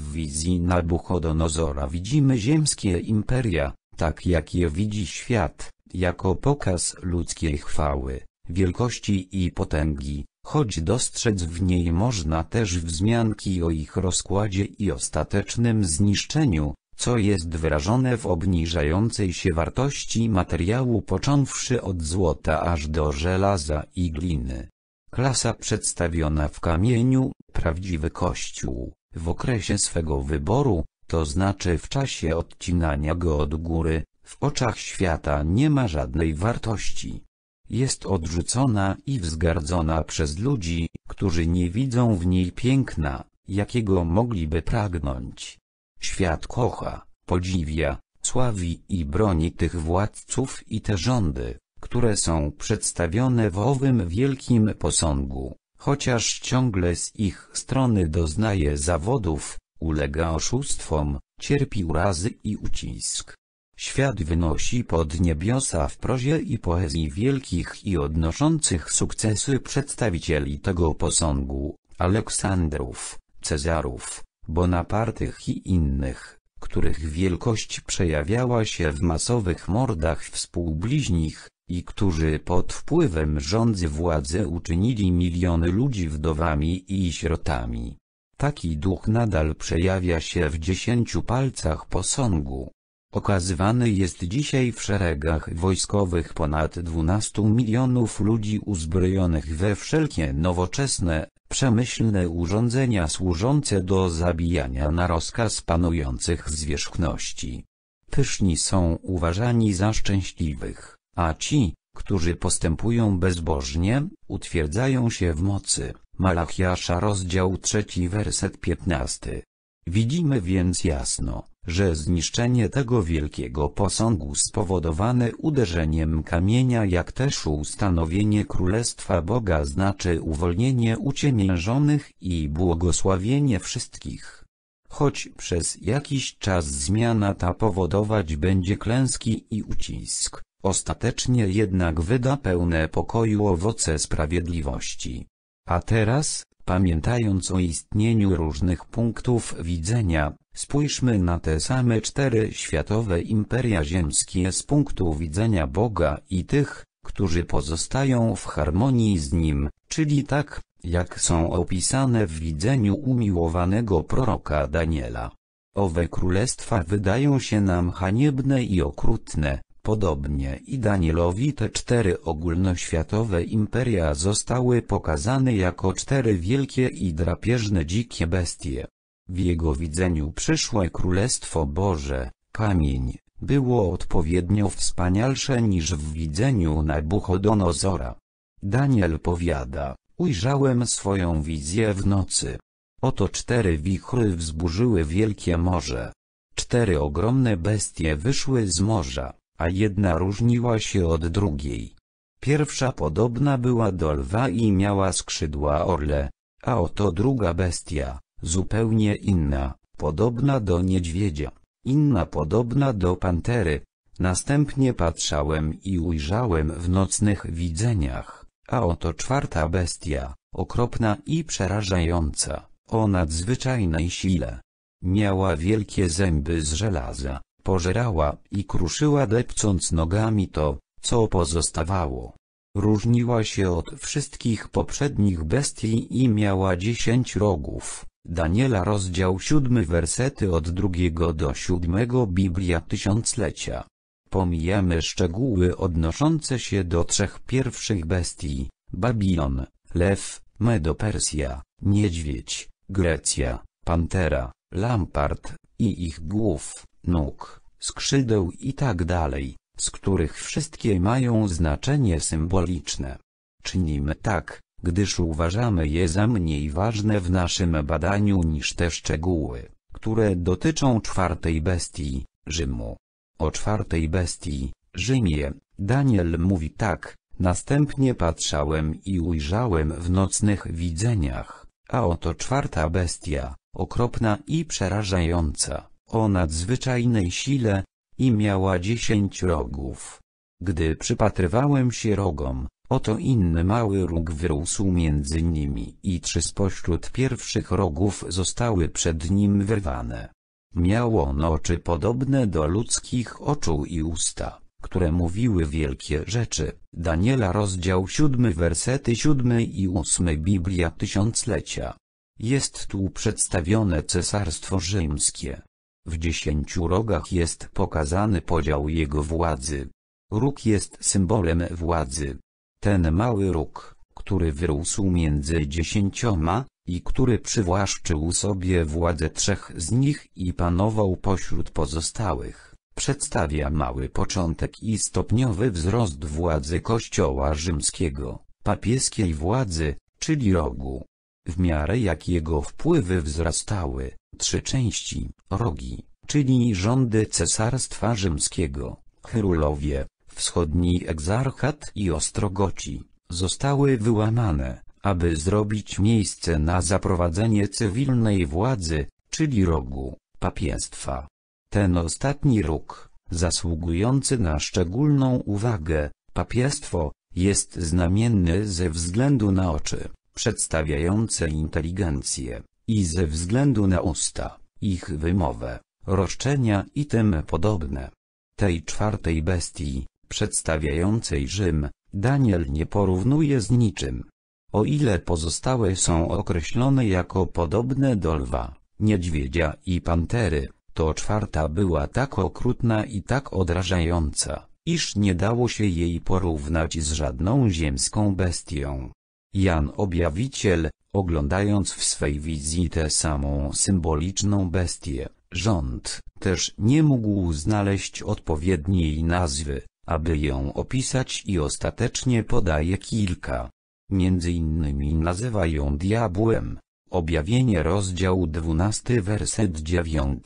W wizji Nabuchodonozora widzimy ziemskie imperia, tak jak je widzi świat, jako pokaz ludzkiej chwały, wielkości i potęgi, choć dostrzec w niej można też wzmianki o ich rozkładzie i ostatecznym zniszczeniu, co jest wyrażone w obniżającej się wartości materiału począwszy od złota aż do żelaza i gliny. Klasa przedstawiona w kamieniu, prawdziwy kościół, w okresie swego wyboru, to znaczy w czasie odcinania go od góry, w oczach świata nie ma żadnej wartości. Jest odrzucona i wzgardzona przez ludzi, którzy nie widzą w niej piękna, jakiego mogliby pragnąć. Świat kocha, podziwia, sławi i broni tych władców i te rządy, które są przedstawione w owym wielkim posągu, chociaż ciągle z ich strony doznaje zawodów, ulega oszustwom, cierpi urazy i ucisk. Świat wynosi pod niebiosa w prozie i poezji wielkich i odnoszących sukcesy przedstawicieli tego posągu, Aleksandrów, Cezarów, Bonapartych i innych, których wielkość przejawiała się w masowych mordach współbliźnich, i którzy pod wpływem rządzy władzy uczynili miliony ludzi wdowami i sierotami. Taki duch nadal przejawia się w dziesięciu palcach posągu. Okazywany jest dzisiaj w szeregach wojskowych ponad 12 milionów ludzi uzbrojonych we wszelkie nowoczesne, Przemyślne urządzenia służące do zabijania na rozkaz panujących zwierzchności. Pyszni są uważani za szczęśliwych, a ci, którzy postępują bezbożnie, utwierdzają się w mocy. Malachiasza rozdział 3 werset 15. Widzimy więc jasno, że zniszczenie tego wielkiego posągu spowodowane uderzeniem kamienia jak też ustanowienie Królestwa Boga znaczy uwolnienie uciemiężonych i błogosławienie wszystkich. Choć przez jakiś czas zmiana ta powodować będzie klęski i ucisk, ostatecznie jednak wyda pełne pokoju owoce sprawiedliwości. A teraz, pamiętając o istnieniu różnych punktów widzenia, Spójrzmy na te same cztery światowe imperia ziemskie z punktu widzenia Boga i tych, którzy pozostają w harmonii z Nim, czyli tak, jak są opisane w widzeniu umiłowanego proroka Daniela. Owe królestwa wydają się nam haniebne i okrutne, podobnie i Danielowi te cztery ogólnoświatowe imperia zostały pokazane jako cztery wielkie i drapieżne dzikie bestie. W jego widzeniu przyszłe Królestwo Boże, kamień, było odpowiednio wspanialsze niż w widzeniu Nabuchodonozora. Daniel powiada, ujrzałem swoją wizję w nocy. Oto cztery wichry wzburzyły wielkie morze. Cztery ogromne bestie wyszły z morza, a jedna różniła się od drugiej. Pierwsza podobna była do lwa i miała skrzydła orle, a oto druga bestia, Zupełnie inna, podobna do niedźwiedzia, inna podobna do pantery. Następnie patrzałem i ujrzałem w nocnych widzeniach, a oto czwarta bestia, okropna i przerażająca, o nadzwyczajnej sile. Miała wielkie zęby z żelaza, pożerała i kruszyła depcąc nogami to, co pozostawało. Różniła się od wszystkich poprzednich bestii i miała dziesięć rogów. Daniela rozdział 7 wersety od 2 do 7 Biblia Tysiąclecia. Pomijamy szczegóły odnoszące się do trzech pierwszych bestii, Babilon, Lew, Medopersja, Niedźwiedź, Grecja, Pantera, Lampart, i ich głów, nóg, skrzydeł itd., tak z których wszystkie mają znaczenie symboliczne. Czynimy tak, gdyż uważamy je za mniej ważne w naszym badaniu niż te szczegóły, które dotyczą czwartej bestii, Rzymu. O czwartej bestii, Rzymie, Daniel mówi tak, następnie patrzałem i ujrzałem w nocnych widzeniach, a oto czwarta bestia, okropna i przerażająca, o nadzwyczajnej sile, i miała dziesięć rogów. Gdy przypatrywałem się rogom, Oto inny mały róg wyrósł między nimi i trzy spośród pierwszych rogów zostały przed nim wyrwane. Miał on oczy podobne do ludzkich oczu i usta, które mówiły wielkie rzeczy. Daniela rozdział 7 wersety 7 i 8 Biblia Tysiąclecia. Jest tu przedstawione Cesarstwo Rzymskie. W dziesięciu rogach jest pokazany podział jego władzy. Róg jest symbolem władzy, ten mały róg, który wyrósł między dziesięcioma, i który przywłaszczył sobie władzę trzech z nich i panował pośród pozostałych, przedstawia mały początek i stopniowy wzrost władzy Kościoła rzymskiego, papieskiej władzy, czyli rogu. W miarę jak jego wpływy wzrastały, trzy części, rogi, czyli rządy Cesarstwa Rzymskiego, królowie wschodni egzarchat i Ostrogoci, zostały wyłamane, aby zrobić miejsce na zaprowadzenie cywilnej władzy, czyli rogu, papiestwa. Ten ostatni róg, zasługujący na szczególną uwagę, papiestwo, jest znamienny ze względu na oczy, przedstawiające inteligencję, i ze względu na usta, ich wymowę, roszczenia i tym podobne. Tej czwartej bestii, przedstawiającej Rzym, Daniel nie porównuje z niczym. O ile pozostałe są określone jako podobne do lwa, niedźwiedzia i pantery, to czwarta była tak okrutna i tak odrażająca, iż nie dało się jej porównać z żadną ziemską bestią. Jan Objawiciel, oglądając w swej wizji tę samą symboliczną bestię, rząd, też nie mógł znaleźć odpowiedniej nazwy aby ją opisać i ostatecznie podaje kilka. Między innymi nazywa ją diabłem. Objawienie rozdział 12 werset 9.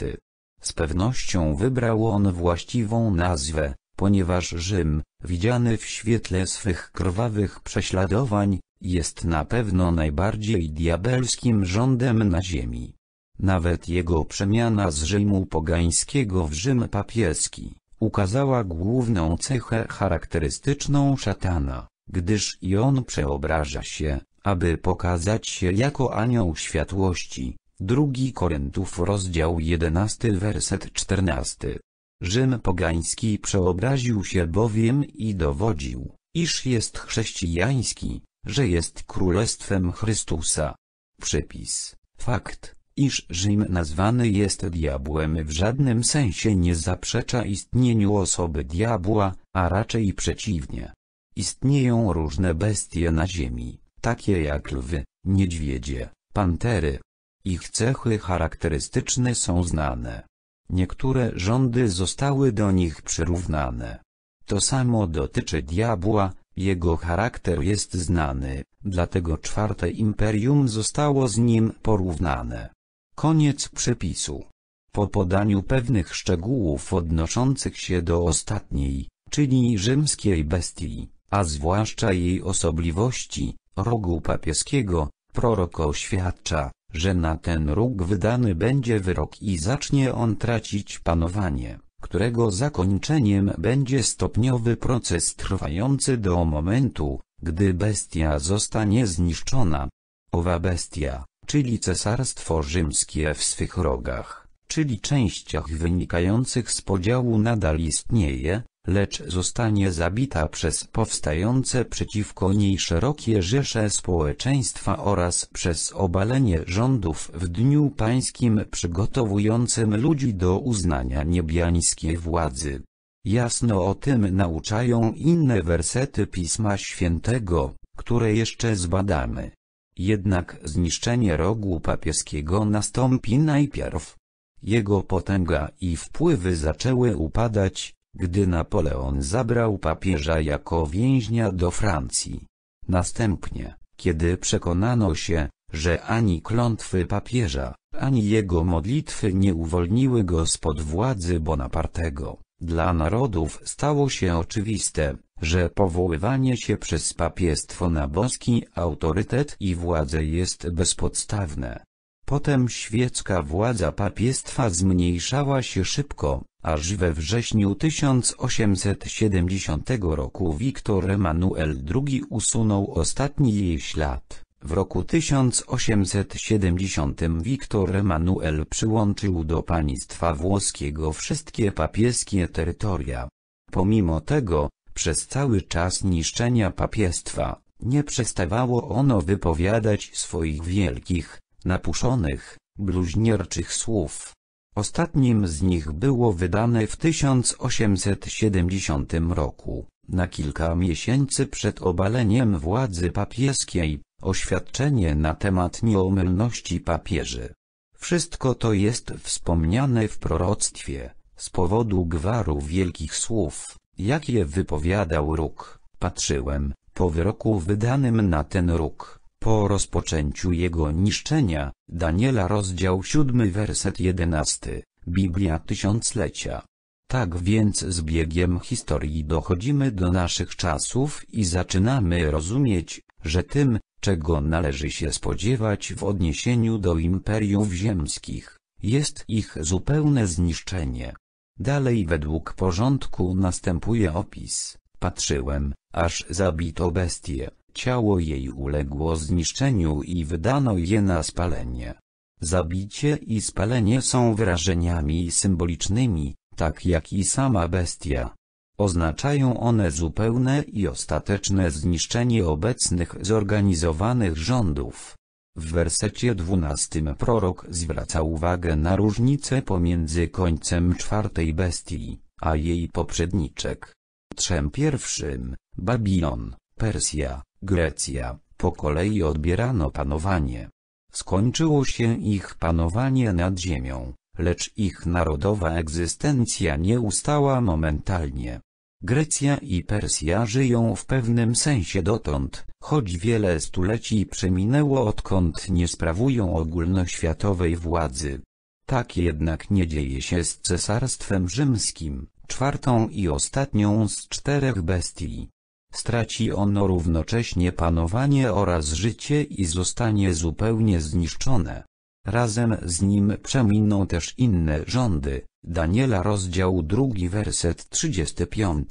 Z pewnością wybrał on właściwą nazwę, ponieważ Rzym, widziany w świetle swych krwawych prześladowań, jest na pewno najbardziej diabelskim rządem na ziemi. Nawet jego przemiana z Rzymu pogańskiego w Rzym papieski ukazała główną cechę charakterystyczną szatana, gdyż i on przeobraża się, aby pokazać się jako anioł światłości. 2 Koryntów rozdział 11 werset 14. Rzym pogański przeobraził się bowiem i dowodził, iż jest chrześcijański, że jest królestwem Chrystusa. Przypis, fakt iż Rzym nazwany jest diabłem w żadnym sensie nie zaprzecza istnieniu osoby diabła, a raczej przeciwnie. Istnieją różne bestie na ziemi, takie jak lwy, niedźwiedzie, pantery. Ich cechy charakterystyczne są znane. Niektóre rządy zostały do nich przyrównane. To samo dotyczy diabła, jego charakter jest znany, dlatego czwarte imperium zostało z nim porównane. Koniec przepisu. Po podaniu pewnych szczegółów odnoszących się do ostatniej, czyli rzymskiej bestii, a zwłaszcza jej osobliwości, rogu papieskiego, prorok oświadcza, że na ten róg wydany będzie wyrok i zacznie on tracić panowanie, którego zakończeniem będzie stopniowy proces trwający do momentu, gdy bestia zostanie zniszczona. Owa bestia, czyli Cesarstwo Rzymskie w swych rogach, czyli częściach wynikających z podziału nadal istnieje, lecz zostanie zabita przez powstające przeciwko niej szerokie rzesze społeczeństwa oraz przez obalenie rządów w Dniu Pańskim przygotowującym ludzi do uznania niebiańskiej władzy. Jasno o tym nauczają inne wersety Pisma Świętego, które jeszcze zbadamy. Jednak zniszczenie rogu papieskiego nastąpi najpierw. Jego potęga i wpływy zaczęły upadać, gdy Napoleon zabrał papieża jako więźnia do Francji. Następnie, kiedy przekonano się, że ani klątwy papieża, ani jego modlitwy nie uwolniły go spod władzy Bonapartego, dla narodów stało się oczywiste, że powoływanie się przez papiestwo na boski autorytet i władzę jest bezpodstawne. Potem świecka władza papiestwa zmniejszała się szybko, aż we wrześniu 1870 roku Wiktor Emanuel II usunął ostatni jej ślad. W roku 1870 Wiktor Emanuel przyłączył do państwa włoskiego wszystkie papieskie terytoria. Pomimo tego, przez cały czas niszczenia papiestwa, nie przestawało ono wypowiadać swoich wielkich, napuszonych, bluźnierczych słów. Ostatnim z nich było wydane w 1870 roku, na kilka miesięcy przed obaleniem władzy papieskiej, oświadczenie na temat nieomylności papieży. Wszystko to jest wspomniane w proroctwie, z powodu gwaru wielkich słów. Jak je wypowiadał róg, patrzyłem, po wyroku wydanym na ten róg, po rozpoczęciu jego niszczenia, Daniela rozdział 7 werset 11, Biblia tysiąclecia. Tak więc z biegiem historii dochodzimy do naszych czasów i zaczynamy rozumieć, że tym, czego należy się spodziewać w odniesieniu do imperiów ziemskich, jest ich zupełne zniszczenie. Dalej według porządku następuje opis. Patrzyłem, aż zabito bestię, ciało jej uległo zniszczeniu i wydano je na spalenie. Zabicie i spalenie są wyrażeniami symbolicznymi, tak jak i sama bestia. Oznaczają one zupełne i ostateczne zniszczenie obecnych zorganizowanych rządów, w wersecie dwunastym prorok zwraca uwagę na różnicę pomiędzy końcem czwartej bestii, a jej poprzedniczek. Trzem pierwszym, Babilon, Persja, Grecja, po kolei odbierano panowanie. Skończyło się ich panowanie nad ziemią, lecz ich narodowa egzystencja nie ustała momentalnie. Grecja i Persja żyją w pewnym sensie dotąd, choć wiele stuleci przeminęło odkąd nie sprawują ogólnoświatowej władzy. Tak jednak nie dzieje się z Cesarstwem Rzymskim, czwartą i ostatnią z czterech bestii. Straci ono równocześnie panowanie oraz życie i zostanie zupełnie zniszczone. Razem z nim przeminą też inne rządy, Daniela rozdział 2 werset 35.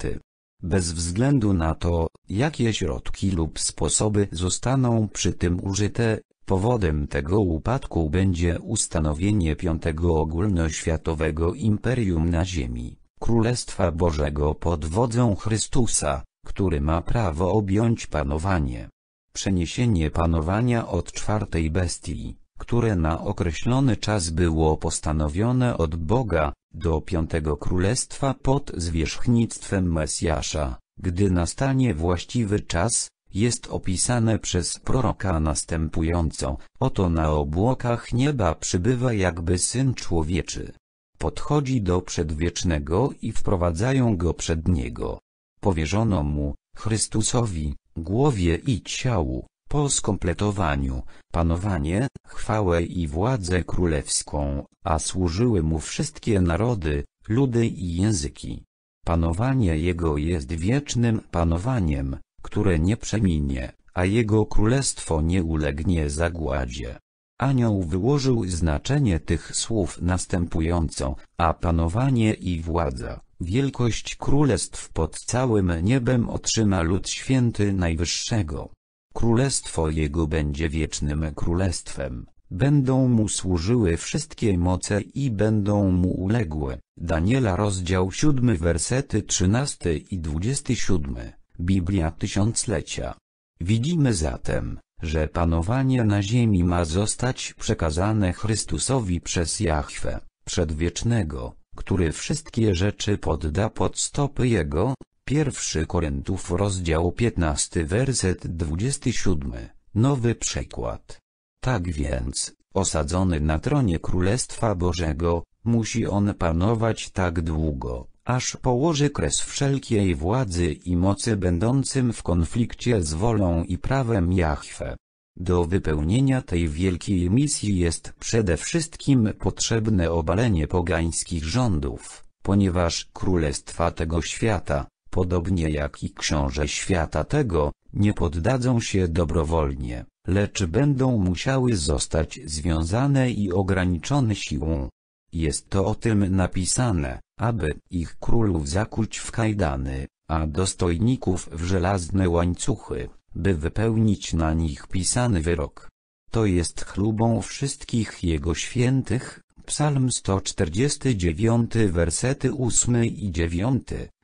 Bez względu na to, jakie środki lub sposoby zostaną przy tym użyte, powodem tego upadku będzie ustanowienie piątego ogólnoświatowego imperium na ziemi, Królestwa Bożego pod wodzą Chrystusa, który ma prawo objąć panowanie. Przeniesienie panowania od czwartej bestii, które na określony czas było postanowione od Boga, do piątego królestwa pod zwierzchnictwem Mesjasza, gdy nastanie właściwy czas, jest opisane przez proroka następująco, oto na obłokach nieba przybywa jakby Syn Człowieczy. Podchodzi do Przedwiecznego i wprowadzają go przed Niego. Powierzono mu, Chrystusowi, głowie i ciału, po skompletowaniu, panowanie, chwałę i władzę królewską, a służyły mu wszystkie narody, ludy i języki. Panowanie jego jest wiecznym panowaniem, które nie przeminie, a jego królestwo nie ulegnie zagładzie. Anioł wyłożył znaczenie tych słów następująco, a panowanie i władza, wielkość królestw pod całym niebem otrzyma lud święty Najwyższego. Królestwo Jego będzie wiecznym królestwem, będą Mu służyły wszystkie moce i będą Mu uległe. Daniela rozdział 7 wersety 13 i 27, Biblia Tysiąclecia. Widzimy zatem, że panowanie na ziemi ma zostać przekazane Chrystusowi przez Jahwe, przedwiecznego, który wszystkie rzeczy podda pod stopy Jego, 1 Korintów rozdział 15 werset 27, nowy przekład. Tak więc, osadzony na tronie Królestwa Bożego, musi on panować tak długo, aż położy kres wszelkiej władzy i mocy będącym w konflikcie z wolą i prawem Jahwe. Do wypełnienia tej wielkiej misji jest przede wszystkim potrzebne obalenie pogańskich rządów, ponieważ królestwa tego świata, podobnie jak i książę świata tego, nie poddadzą się dobrowolnie, lecz będą musiały zostać związane i ograniczone siłą. Jest to o tym napisane, aby ich królów zakuć w kajdany, a dostojników w żelazne łańcuchy, by wypełnić na nich pisany wyrok. To jest chlubą wszystkich jego świętych, Psalm 149 versety 8 i 9.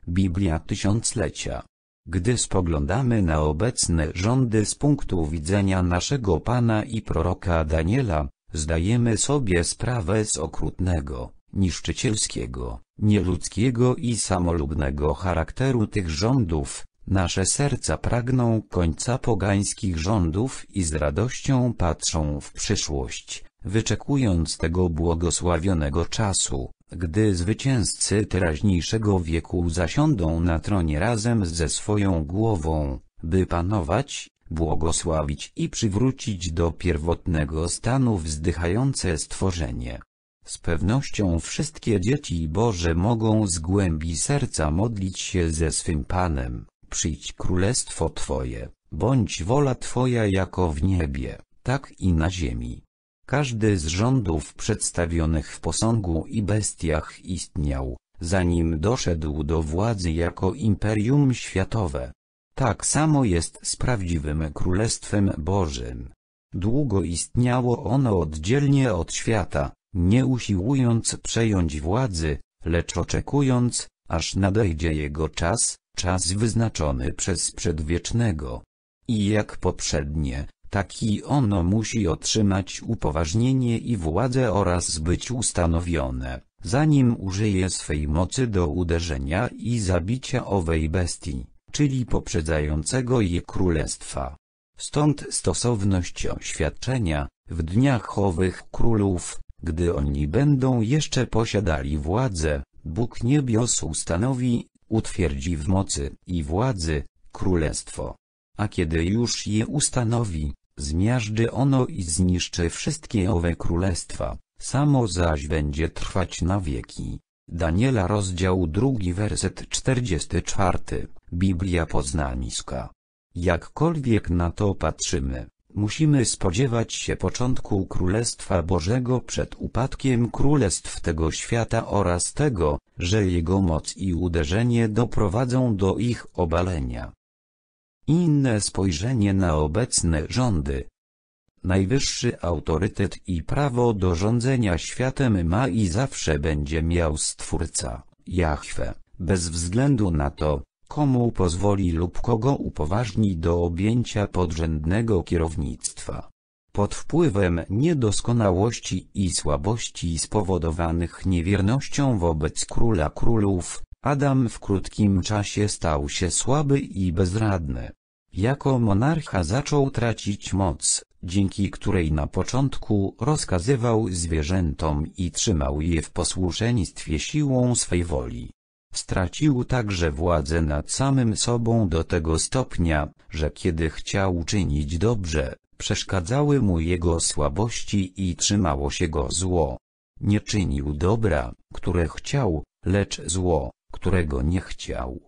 Biblia Tysiąclecia. Gdy spoglądamy na obecne rządy z punktu widzenia naszego Pana i proroka Daniela, zdajemy sobie sprawę z okrutnego, niszczycielskiego, nieludzkiego i samolubnego charakteru tych rządów, nasze serca pragną końca pogańskich rządów i z radością patrzą w przyszłość, wyczekując tego błogosławionego czasu, gdy zwycięzcy teraźniejszego wieku zasiądą na tronie razem ze swoją głową, by panować, błogosławić i przywrócić do pierwotnego stanu wzdychające stworzenie. Z pewnością wszystkie dzieci Boże mogą z głębi serca modlić się ze swym Panem, przyjdź królestwo Twoje, bądź wola Twoja jako w niebie, tak i na ziemi. Każdy z rządów przedstawionych w posągu i bestiach istniał, zanim doszedł do władzy jako imperium światowe. Tak samo jest z prawdziwym Królestwem Bożym. Długo istniało ono oddzielnie od świata, nie usiłując przejąć władzy, lecz oczekując, aż nadejdzie jego czas, czas wyznaczony przez przedwiecznego. I jak poprzednie, Taki ono musi otrzymać upoważnienie i władzę oraz być ustanowione, zanim użyje swej mocy do uderzenia i zabicia owej bestii, czyli poprzedzającego je królestwa. Stąd stosowność oświadczenia, w dniach owych królów, gdy oni będą jeszcze posiadali władzę, Bóg niebios ustanowi, utwierdzi w mocy i władzy, królestwo. A kiedy już je ustanowi, Zmiażdży ono i zniszczy wszystkie owe królestwa, samo zaś będzie trwać na wieki. Daniela rozdział 2 werset 44, Biblia Poznańska. Jakkolwiek na to patrzymy, musimy spodziewać się początku Królestwa Bożego przed upadkiem królestw tego świata oraz tego, że jego moc i uderzenie doprowadzą do ich obalenia inne spojrzenie na obecne rządy. Najwyższy autorytet i prawo do rządzenia światem ma i zawsze będzie miał Stwórca, Jahwe, bez względu na to, komu pozwoli lub kogo upoważni do objęcia podrzędnego kierownictwa. Pod wpływem niedoskonałości i słabości spowodowanych niewiernością wobec króla królów, Adam w krótkim czasie stał się słaby i bezradny. Jako monarcha zaczął tracić moc, dzięki której na początku rozkazywał zwierzętom i trzymał je w posłuszeństwie siłą swej woli. Stracił także władzę nad samym sobą do tego stopnia, że kiedy chciał czynić dobrze, przeszkadzały mu jego słabości i trzymało się go zło. Nie czynił dobra, które chciał, lecz zło, którego nie chciał.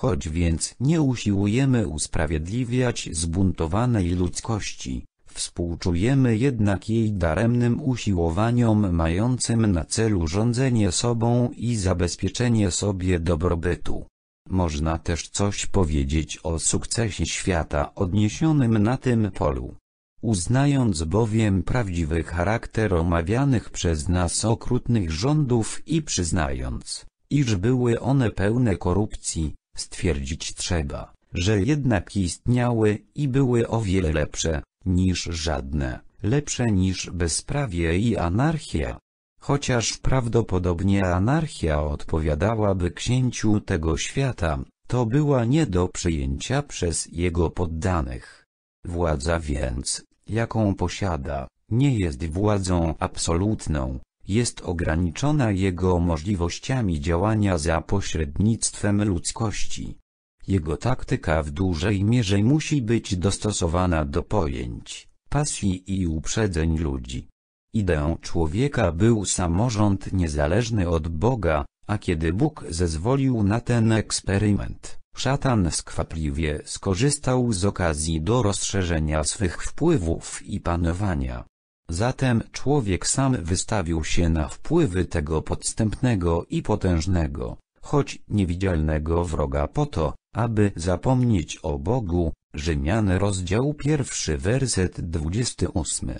Choć więc nie usiłujemy usprawiedliwiać zbuntowanej ludzkości, współczujemy jednak jej daremnym usiłowaniom mającym na celu rządzenie sobą i zabezpieczenie sobie dobrobytu. Można też coś powiedzieć o sukcesie świata odniesionym na tym polu. Uznając bowiem prawdziwy charakter omawianych przez nas okrutnych rządów i przyznając, iż były one pełne korupcji, Stwierdzić trzeba, że jednak istniały i były o wiele lepsze, niż żadne, lepsze niż bezprawie i anarchia. Chociaż prawdopodobnie anarchia odpowiadałaby księciu tego świata, to była nie do przyjęcia przez jego poddanych. Władza więc, jaką posiada, nie jest władzą absolutną, jest ograniczona jego możliwościami działania za pośrednictwem ludzkości. Jego taktyka w dużej mierze musi być dostosowana do pojęć, pasji i uprzedzeń ludzi. Ideą człowieka był samorząd niezależny od Boga, a kiedy Bóg zezwolił na ten eksperyment, szatan skwapliwie skorzystał z okazji do rozszerzenia swych wpływów i panowania. Zatem człowiek sam wystawił się na wpływy tego podstępnego i potężnego, choć niewidzialnego wroga po to, aby zapomnieć o Bogu, Rzymian rozdział pierwszy werset 28.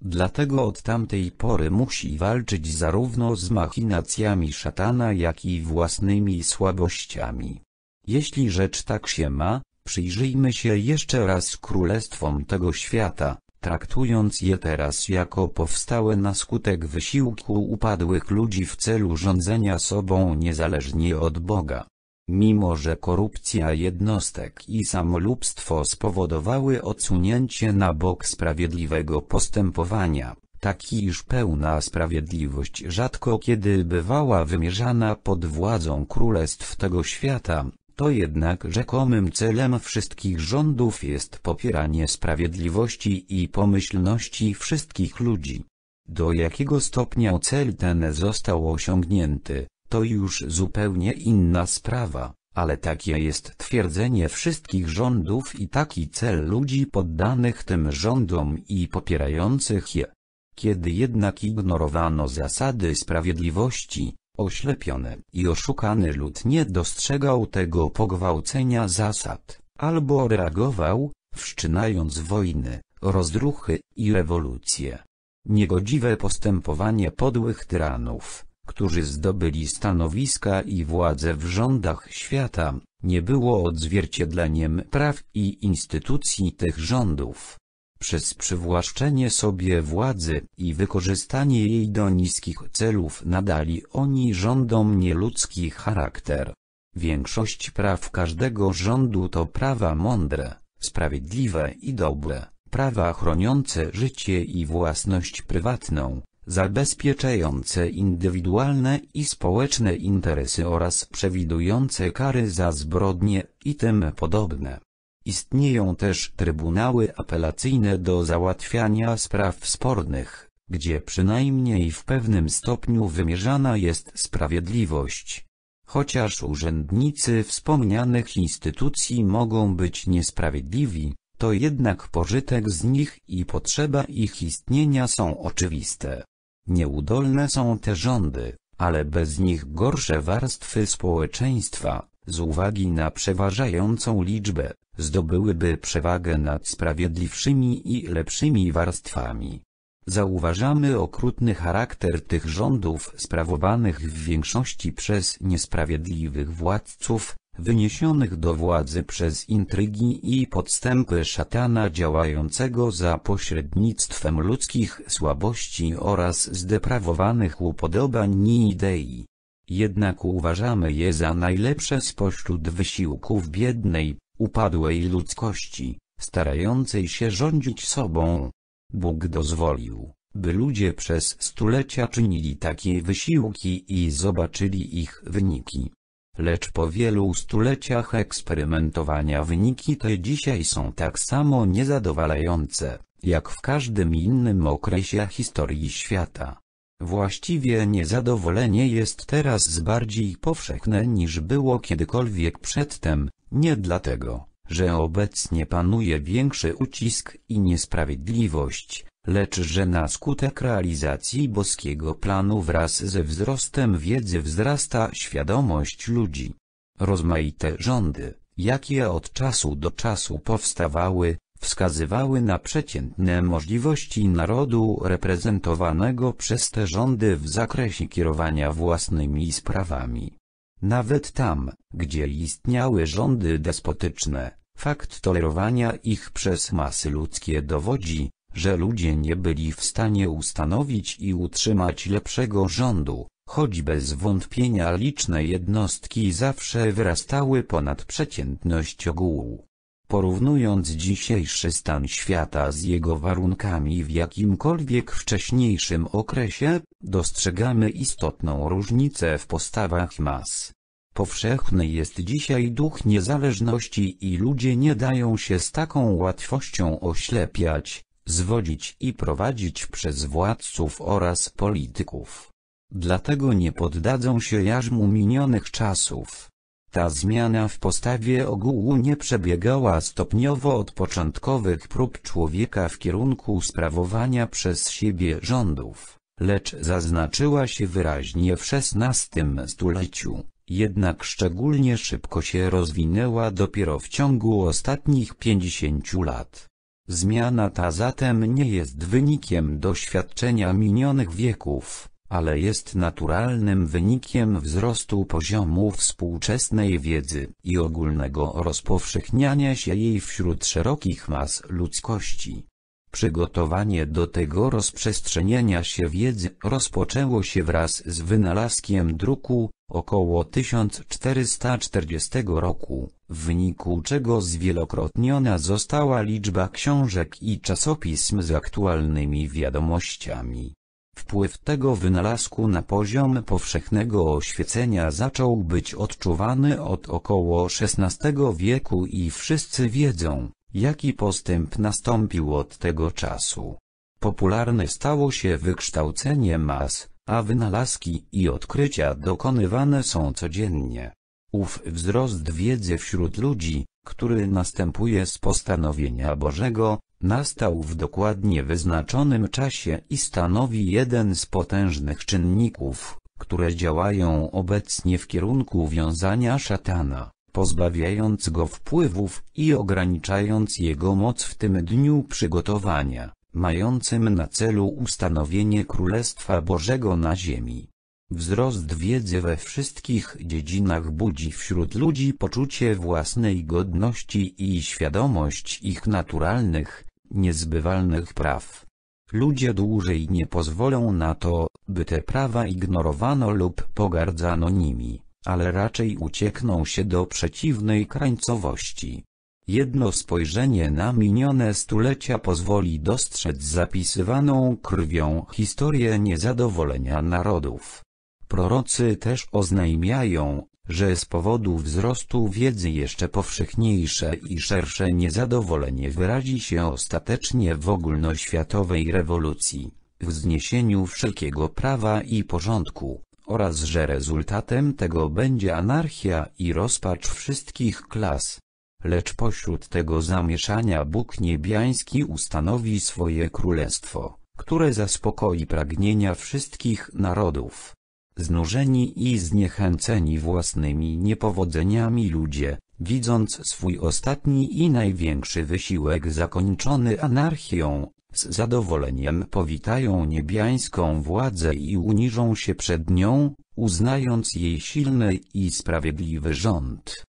Dlatego od tamtej pory musi walczyć zarówno z machinacjami szatana jak i własnymi słabościami. Jeśli rzecz tak się ma, przyjrzyjmy się jeszcze raz królestwom tego świata, traktując je teraz jako powstałe na skutek wysiłku upadłych ludzi w celu rządzenia sobą niezależnie od Boga. Mimo że korupcja jednostek i samolubstwo spowodowały odsunięcie na bok sprawiedliwego postępowania, tak iż pełna sprawiedliwość rzadko kiedy bywała wymierzana pod władzą królestw tego świata, to jednak rzekomym celem wszystkich rządów jest popieranie sprawiedliwości i pomyślności wszystkich ludzi. Do jakiego stopnia cel ten został osiągnięty, to już zupełnie inna sprawa, ale takie jest twierdzenie wszystkich rządów i taki cel ludzi poddanych tym rządom i popierających je. Kiedy jednak ignorowano zasady sprawiedliwości, Oślepiony i oszukany lud nie dostrzegał tego pogwałcenia zasad, albo reagował, wszczynając wojny, rozruchy i rewolucje. Niegodziwe postępowanie podłych tyranów, którzy zdobyli stanowiska i władzę w rządach świata, nie było odzwierciedleniem praw i instytucji tych rządów przez przywłaszczenie sobie władzy i wykorzystanie jej do niskich celów nadali oni rządom nieludzki charakter. Większość praw każdego rządu to prawa mądre, sprawiedliwe i dobre, prawa chroniące życie i własność prywatną, zabezpieczające indywidualne i społeczne interesy oraz przewidujące kary za zbrodnie i tym podobne. Istnieją też trybunały apelacyjne do załatwiania spraw spornych, gdzie przynajmniej w pewnym stopniu wymierzana jest sprawiedliwość. Chociaż urzędnicy wspomnianych instytucji mogą być niesprawiedliwi, to jednak pożytek z nich i potrzeba ich istnienia są oczywiste. Nieudolne są te rządy, ale bez nich gorsze warstwy społeczeństwa, z uwagi na przeważającą liczbę zdobyłyby przewagę nad sprawiedliwszymi i lepszymi warstwami. Zauważamy okrutny charakter tych rządów sprawowanych w większości przez niesprawiedliwych władców, wyniesionych do władzy przez intrygi i podstępy szatana działającego za pośrednictwem ludzkich słabości oraz zdeprawowanych upodobań i idei. Jednak uważamy je za najlepsze spośród wysiłków biednej, upadłej ludzkości, starającej się rządzić sobą. Bóg dozwolił, by ludzie przez stulecia czynili takie wysiłki i zobaczyli ich wyniki. Lecz po wielu stuleciach eksperymentowania wyniki te dzisiaj są tak samo niezadowalające, jak w każdym innym okresie historii świata. Właściwie niezadowolenie jest teraz bardziej powszechne niż było kiedykolwiek przedtem, nie dlatego, że obecnie panuje większy ucisk i niesprawiedliwość, lecz że na skutek realizacji boskiego planu wraz ze wzrostem wiedzy wzrasta świadomość ludzi. Rozmaite rządy, jakie od czasu do czasu powstawały, wskazywały na przeciętne możliwości narodu reprezentowanego przez te rządy w zakresie kierowania własnymi sprawami. Nawet tam, gdzie istniały rządy despotyczne, fakt tolerowania ich przez masy ludzkie dowodzi, że ludzie nie byli w stanie ustanowić i utrzymać lepszego rządu, choć bez wątpienia liczne jednostki zawsze wyrastały ponad przeciętność ogółu. Porównując dzisiejszy stan świata z jego warunkami w jakimkolwiek wcześniejszym okresie, dostrzegamy istotną różnicę w postawach mas. Powszechny jest dzisiaj duch niezależności i ludzie nie dają się z taką łatwością oślepiać, zwodzić i prowadzić przez władców oraz polityków. Dlatego nie poddadzą się jarzmu minionych czasów. Ta zmiana w postawie ogółu nie przebiegała stopniowo od początkowych prób człowieka w kierunku sprawowania przez siebie rządów, lecz zaznaczyła się wyraźnie w XVI stuleciu, jednak szczególnie szybko się rozwinęła dopiero w ciągu ostatnich 50 lat. Zmiana ta zatem nie jest wynikiem doświadczenia minionych wieków ale jest naturalnym wynikiem wzrostu poziomu współczesnej wiedzy i ogólnego rozpowszechniania się jej wśród szerokich mas ludzkości. Przygotowanie do tego rozprzestrzenienia się wiedzy rozpoczęło się wraz z wynalazkiem druku, około 1440 roku, w wyniku czego zwielokrotniona została liczba książek i czasopism z aktualnymi wiadomościami. Wpływ tego wynalazku na poziom powszechnego oświecenia zaczął być odczuwany od około XVI wieku i wszyscy wiedzą, jaki postęp nastąpił od tego czasu. Popularne stało się wykształcenie mas, a wynalazki i odkrycia dokonywane są codziennie. Ów wzrost wiedzy wśród ludzi, który następuje z postanowienia Bożego, nastał w dokładnie wyznaczonym czasie i stanowi jeden z potężnych czynników, które działają obecnie w kierunku wiązania szatana, pozbawiając go wpływów i ograniczając jego moc w tym dniu przygotowania, mającym na celu ustanowienie Królestwa Bożego na ziemi. Wzrost wiedzy we wszystkich dziedzinach budzi wśród ludzi poczucie własnej godności i świadomość ich naturalnych, niezbywalnych praw. Ludzie dłużej nie pozwolą na to, by te prawa ignorowano lub pogardzano nimi, ale raczej uciekną się do przeciwnej krańcowości. Jedno spojrzenie na minione stulecia pozwoli dostrzec zapisywaną krwią historię niezadowolenia narodów. Prorocy też oznajmiają, że z powodu wzrostu wiedzy jeszcze powszechniejsze i szersze niezadowolenie wyrazi się ostatecznie w ogólnoświatowej rewolucji, w zniesieniu wszelkiego prawa i porządku, oraz że rezultatem tego będzie anarchia i rozpacz wszystkich klas. Lecz pośród tego zamieszania Bóg niebiański ustanowi swoje królestwo, które zaspokoi pragnienia wszystkich narodów. Znużeni i zniechęceni własnymi niepowodzeniami ludzie, widząc swój ostatni i największy wysiłek zakończony anarchią, z zadowoleniem powitają niebiańską władzę i uniżą się przed nią, uznając jej silny i sprawiedliwy rząd.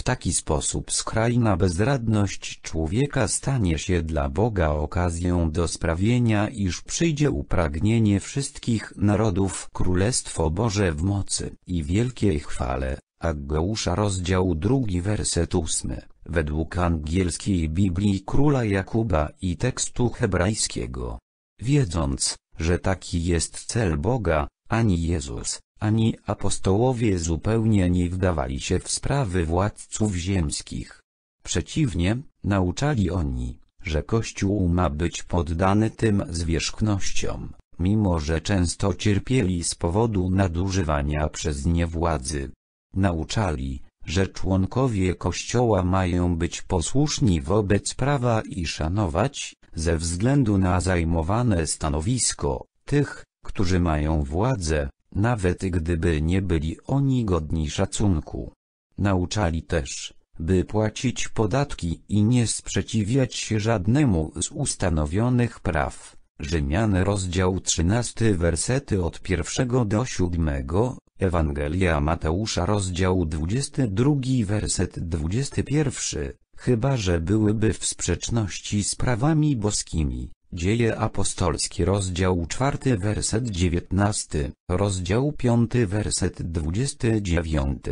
W taki sposób skrajna bezradność człowieka stanie się dla Boga okazją do sprawienia, iż przyjdzie upragnienie wszystkich narodów Królestwo Boże w mocy i wielkiej chwale. Aggeusza rozdział 2 werset 8, według angielskiej Biblii króla Jakuba i tekstu hebrajskiego. Wiedząc, że taki jest cel Boga, ani Jezus, ani apostołowie zupełnie nie wdawali się w sprawy władców ziemskich. Przeciwnie, nauczali oni, że Kościół ma być poddany tym zwierzchnościom, mimo że często cierpieli z powodu nadużywania przez nie władzy. Nauczali, że członkowie Kościoła mają być posłuszni wobec prawa i szanować, ze względu na zajmowane stanowisko, tych, którzy mają władzę, nawet gdyby nie byli oni godni szacunku. Nauczali też, by płacić podatki i nie sprzeciwiać się żadnemu z ustanowionych praw. Rzymian rozdział 13 wersety od pierwszego do siódmego, Ewangelia Mateusza rozdział 22 werset 21, chyba że byłyby w sprzeczności z prawami boskimi. Dzieje apostolskie rozdział 4 werset 19, rozdział 5 werset 29.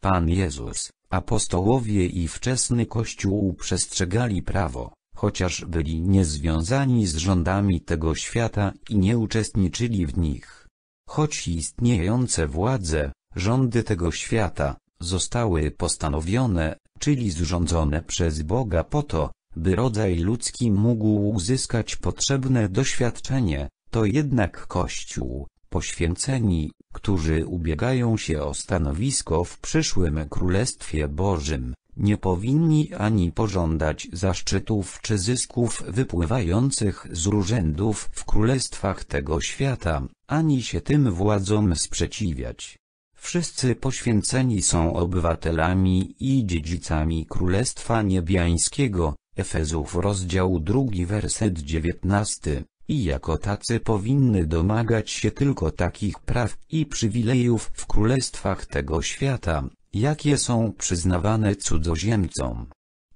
Pan Jezus, apostołowie i wczesny Kościół przestrzegali prawo, chociaż byli niezwiązani z rządami tego świata i nie uczestniczyli w nich. Choć istniejące władze, rządy tego świata, zostały postanowione, czyli zrządzone przez Boga po to, by rodzaj ludzki mógł uzyskać potrzebne doświadczenie, to jednak Kościół, poświęceni, którzy ubiegają się o stanowisko w przyszłym Królestwie Bożym, nie powinni ani pożądać zaszczytów czy zysków wypływających z urzędów w królestwach tego świata, ani się tym władzom sprzeciwiać. Wszyscy poświęceni są obywatelami i dziedzicami Królestwa Niebiańskiego, Efezów rozdział 2 werset 19, i jako tacy powinny domagać się tylko takich praw i przywilejów w królestwach tego świata, jakie są przyznawane cudzoziemcom.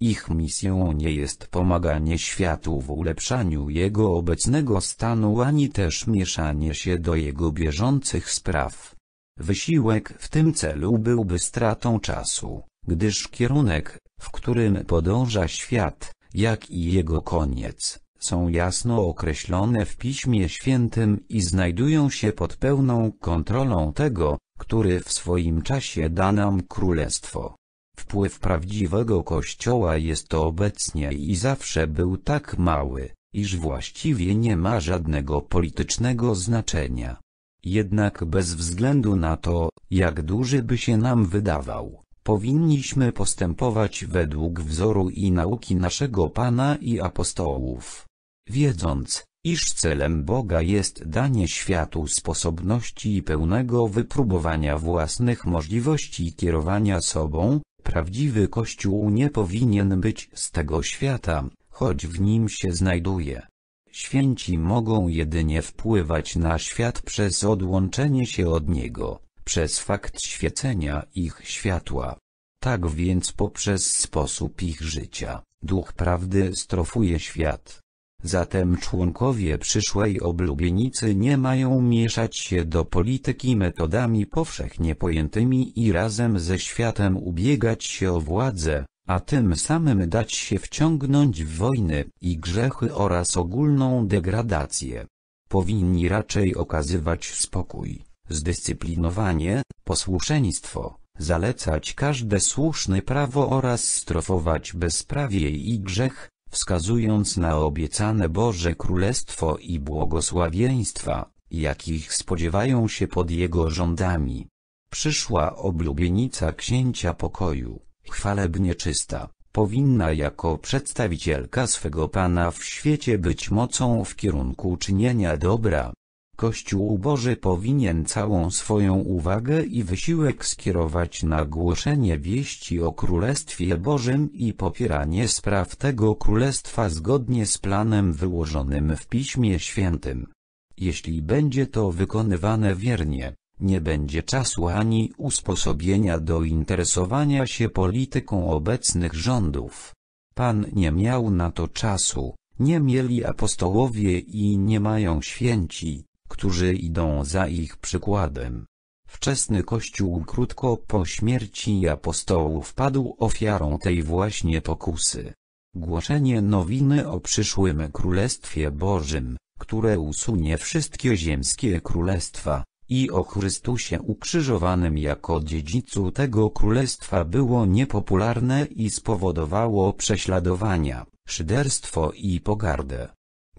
Ich misją nie jest pomaganie światu w ulepszaniu jego obecnego stanu ani też mieszanie się do jego bieżących spraw. Wysiłek w tym celu byłby stratą czasu, gdyż kierunek w którym podąża świat, jak i jego koniec, są jasno określone w Piśmie Świętym i znajdują się pod pełną kontrolą tego, który w swoim czasie da nam królestwo. Wpływ prawdziwego Kościoła jest to obecnie i zawsze był tak mały, iż właściwie nie ma żadnego politycznego znaczenia. Jednak bez względu na to, jak duży by się nam wydawał, powinniśmy postępować według wzoru i nauki naszego Pana i apostołów. Wiedząc, iż celem Boga jest danie światu sposobności i pełnego wypróbowania własnych możliwości kierowania sobą, prawdziwy Kościół nie powinien być z tego świata, choć w nim się znajduje. Święci mogą jedynie wpływać na świat przez odłączenie się od niego przez fakt świecenia ich światła. Tak więc poprzez sposób ich życia, duch prawdy strofuje świat. Zatem członkowie przyszłej oblubienicy nie mają mieszać się do polityki metodami powszechnie pojętymi i razem ze światem ubiegać się o władzę, a tym samym dać się wciągnąć w wojny i grzechy oraz ogólną degradację. Powinni raczej okazywać spokój zdyscyplinowanie, posłuszeństwo, zalecać każde słuszne prawo oraz strofować bezprawie i grzech, wskazując na obiecane Boże Królestwo i błogosławieństwa, jakich spodziewają się pod Jego rządami. Przyszła oblubienica księcia pokoju, chwalebnie czysta, powinna jako przedstawicielka swego Pana w świecie być mocą w kierunku czynienia dobra, Kościół Boży powinien całą swoją uwagę i wysiłek skierować na głoszenie wieści o Królestwie Bożym i popieranie spraw tego Królestwa zgodnie z planem wyłożonym w Piśmie Świętym. Jeśli będzie to wykonywane wiernie, nie będzie czasu ani usposobienia do interesowania się polityką obecnych rządów. Pan nie miał na to czasu, nie mieli apostołowie i nie mają święci którzy idą za ich przykładem. Wczesny Kościół krótko po śmierci apostołów padł ofiarą tej właśnie pokusy. Głoszenie nowiny o przyszłym Królestwie Bożym, które usunie wszystkie ziemskie królestwa, i o Chrystusie ukrzyżowanym jako dziedzicu tego królestwa było niepopularne i spowodowało prześladowania, szyderstwo i pogardę.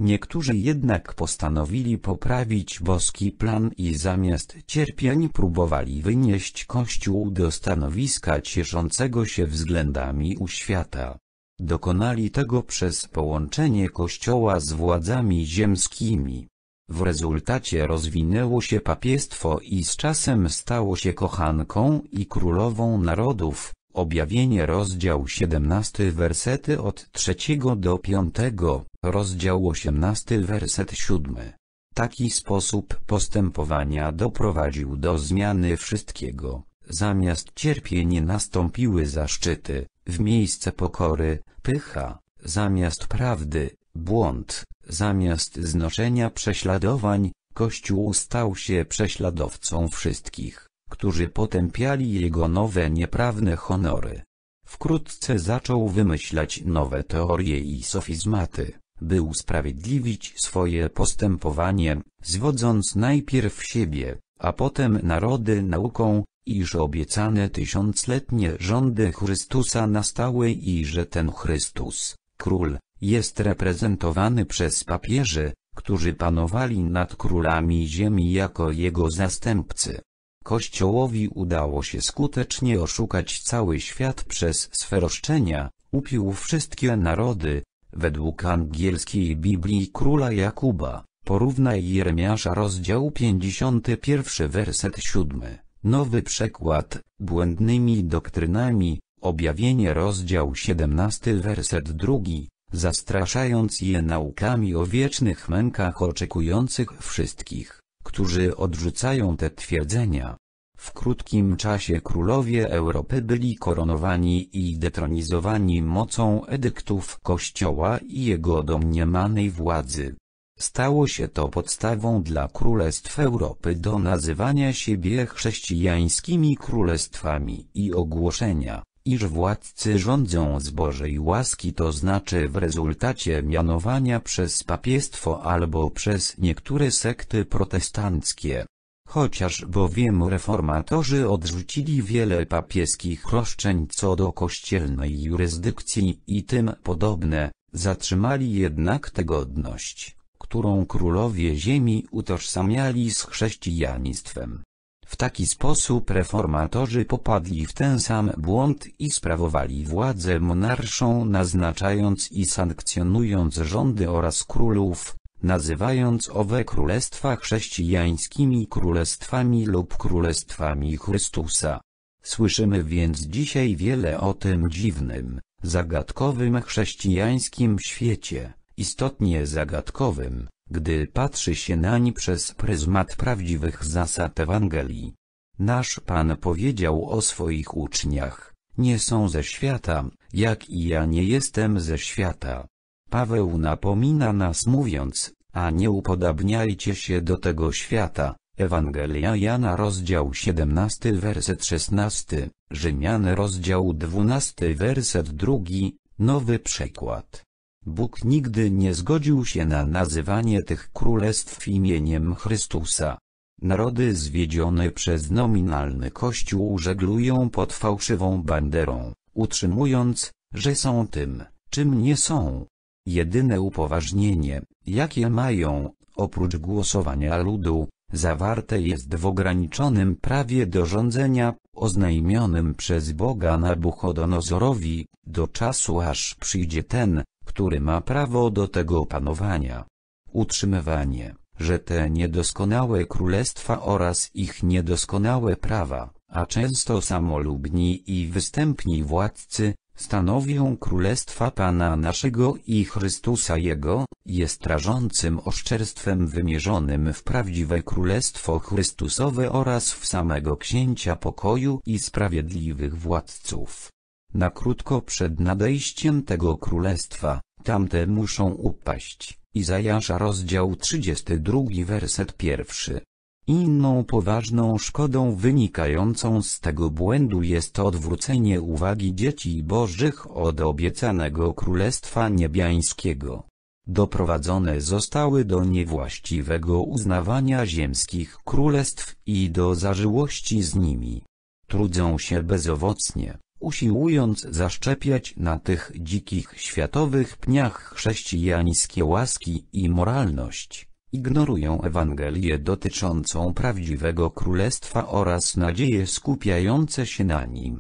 Niektórzy jednak postanowili poprawić boski plan i zamiast cierpień próbowali wynieść Kościół do stanowiska cieszącego się względami u świata. Dokonali tego przez połączenie Kościoła z władzami ziemskimi. W rezultacie rozwinęło się papiestwo i z czasem stało się kochanką i królową narodów. Objawienie rozdział 17 wersety od 3 do 5, rozdział 18 werset 7. Taki sposób postępowania doprowadził do zmiany wszystkiego, zamiast cierpień nastąpiły zaszczyty, w miejsce pokory, pycha, zamiast prawdy, błąd, zamiast znoszenia prześladowań, Kościół stał się prześladowcą wszystkich którzy potępiali jego nowe nieprawne honory. Wkrótce zaczął wymyślać nowe teorie i sofizmaty, by usprawiedliwić swoje postępowanie, zwodząc najpierw siebie, a potem narody nauką, iż obiecane tysiącletnie rządy Chrystusa nastały i że ten Chrystus, król, jest reprezentowany przez papieży, którzy panowali nad królami ziemi jako jego zastępcy. Kościołowi udało się skutecznie oszukać cały świat przez swe roszczenia, upił wszystkie narody, według angielskiej Biblii króla Jakuba, porównaj Jeremiasza rozdział 51 werset 7, nowy przekład, błędnymi doktrynami, objawienie rozdział 17 werset 2, zastraszając je naukami o wiecznych mękach oczekujących wszystkich którzy odrzucają te twierdzenia. W krótkim czasie królowie Europy byli koronowani i detronizowani mocą edyktów Kościoła i jego domniemanej władzy. Stało się to podstawą dla królestw Europy do nazywania siebie chrześcijańskimi królestwami i ogłoszenia, iż władcy rządzą z Bożej łaski to znaczy w rezultacie mianowania przez papiestwo albo przez niektóre sekty protestanckie. Chociaż bowiem reformatorzy odrzucili wiele papieskich roszczeń co do kościelnej jurysdykcji i tym podobne, zatrzymali jednak tę godność, którą królowie ziemi utożsamiali z chrześcijanistwem. W taki sposób reformatorzy popadli w ten sam błąd i sprawowali władzę monarszą naznaczając i sankcjonując rządy oraz królów, nazywając owe królestwa chrześcijańskimi królestwami lub królestwami Chrystusa. Słyszymy więc dzisiaj wiele o tym dziwnym, zagadkowym chrześcijańskim świecie, istotnie zagadkowym, gdy patrzy się nań przez pryzmat prawdziwych zasad Ewangelii. Nasz Pan powiedział o swoich uczniach, nie są ze świata, jak i ja nie jestem ze świata. Paweł napomina nas mówiąc, a nie upodabniajcie się do tego świata, Ewangelia Jana rozdział 17 werset 16, Rzymian rozdział 12 werset 2, nowy przykład. Bóg nigdy nie zgodził się na nazywanie tych królestw imieniem Chrystusa. Narody zwiedzione przez nominalny Kościół żeglują pod fałszywą banderą, utrzymując, że są tym, czym nie są. Jedyne upoważnienie, jakie mają, oprócz głosowania ludu, zawarte jest w ograniczonym prawie do rządzenia, oznajmionym przez Boga Nabuchodonozorowi, do czasu aż przyjdzie ten, który ma prawo do tego panowania. Utrzymywanie, że te niedoskonałe królestwa oraz ich niedoskonałe prawa, a często samolubni i występni władcy, stanowią królestwa Pana naszego i Chrystusa Jego, jest rażącym oszczerstwem wymierzonym w prawdziwe królestwo Chrystusowe oraz w samego Księcia Pokoju i sprawiedliwych władców. Na krótko przed nadejściem tego królestwa, tamte muszą upaść. Izajasza rozdział 32 werset pierwszy. Inną poważną szkodą wynikającą z tego błędu jest odwrócenie uwagi dzieci bożych od obiecanego Królestwa Niebiańskiego. Doprowadzone zostały do niewłaściwego uznawania ziemskich królestw i do zażyłości z nimi. Trudzą się bezowocnie usiłując zaszczepiać na tych dzikich światowych pniach chrześcijańskie łaski i moralność, ignorują Ewangelię dotyczącą prawdziwego królestwa oraz nadzieje skupiające się na nim.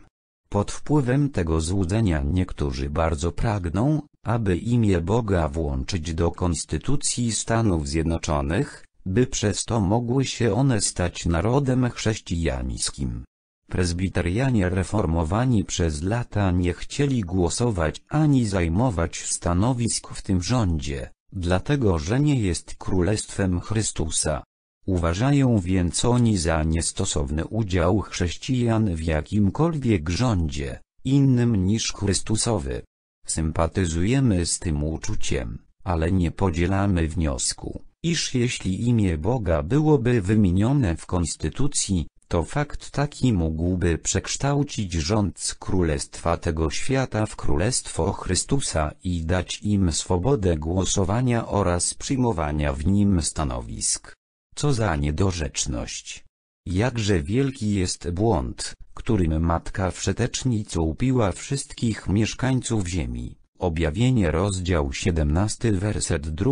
Pod wpływem tego złudzenia niektórzy bardzo pragną, aby imię Boga włączyć do Konstytucji Stanów Zjednoczonych, by przez to mogły się one stać narodem chrześcijańskim. Prezbiterianie reformowani przez lata nie chcieli głosować ani zajmować stanowisk w tym rządzie, dlatego że nie jest królestwem Chrystusa. Uważają więc oni za niestosowny udział chrześcijan w jakimkolwiek rządzie, innym niż Chrystusowy. Sympatyzujemy z tym uczuciem, ale nie podzielamy wniosku, iż jeśli imię Boga byłoby wymienione w Konstytucji, to fakt taki mógłby przekształcić rząd z królestwa tego świata w królestwo Chrystusa i dać im swobodę głosowania oraz przyjmowania w nim stanowisk. Co za niedorzeczność! Jakże wielki jest błąd, którym Matka Wszetecznic upiła wszystkich mieszkańców ziemi. Objawienie rozdział 17 werset 2,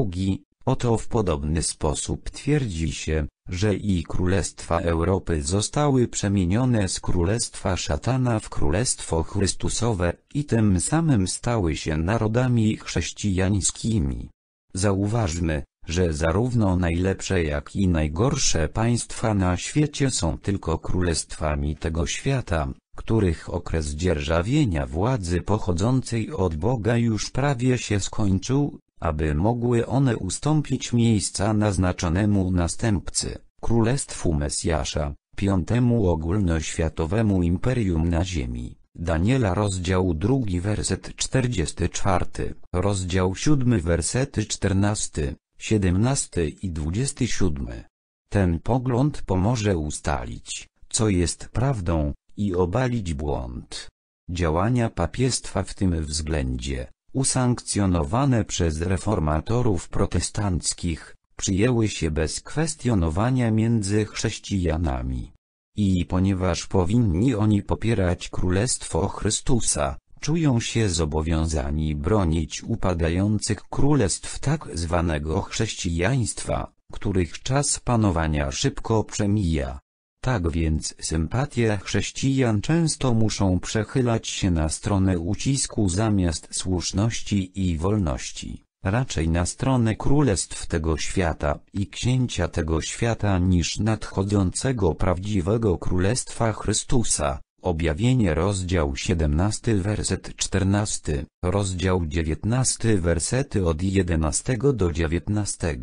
Oto w podobny sposób twierdzi się, że i królestwa Europy zostały przemienione z królestwa szatana w królestwo Chrystusowe i tym samym stały się narodami chrześcijańskimi. Zauważmy, że zarówno najlepsze jak i najgorsze państwa na świecie są tylko królestwami tego świata, których okres dzierżawienia władzy pochodzącej od Boga już prawie się skończył aby mogły one ustąpić miejsca naznaczonemu następcy, Królestwu Mesjasza, piątemu ogólnoświatowemu imperium na ziemi. Daniela rozdział 2 werset 44, rozdział 7 wersety 14, 17 i 27. Ten pogląd pomoże ustalić, co jest prawdą, i obalić błąd. Działania papiestwa w tym względzie usankcjonowane przez reformatorów protestanckich, przyjęły się bez kwestionowania między chrześcijanami. I ponieważ powinni oni popierać Królestwo Chrystusa, czują się zobowiązani bronić upadających królestw tak zwanego chrześcijaństwa, których czas panowania szybko przemija. Tak więc sympatie chrześcijan często muszą przechylać się na stronę ucisku zamiast słuszności i wolności, raczej na stronę królestw tego świata i księcia tego świata niż nadchodzącego prawdziwego królestwa Chrystusa. Objawienie rozdział 17 werset 14, rozdział 19 wersety od 11 do 19.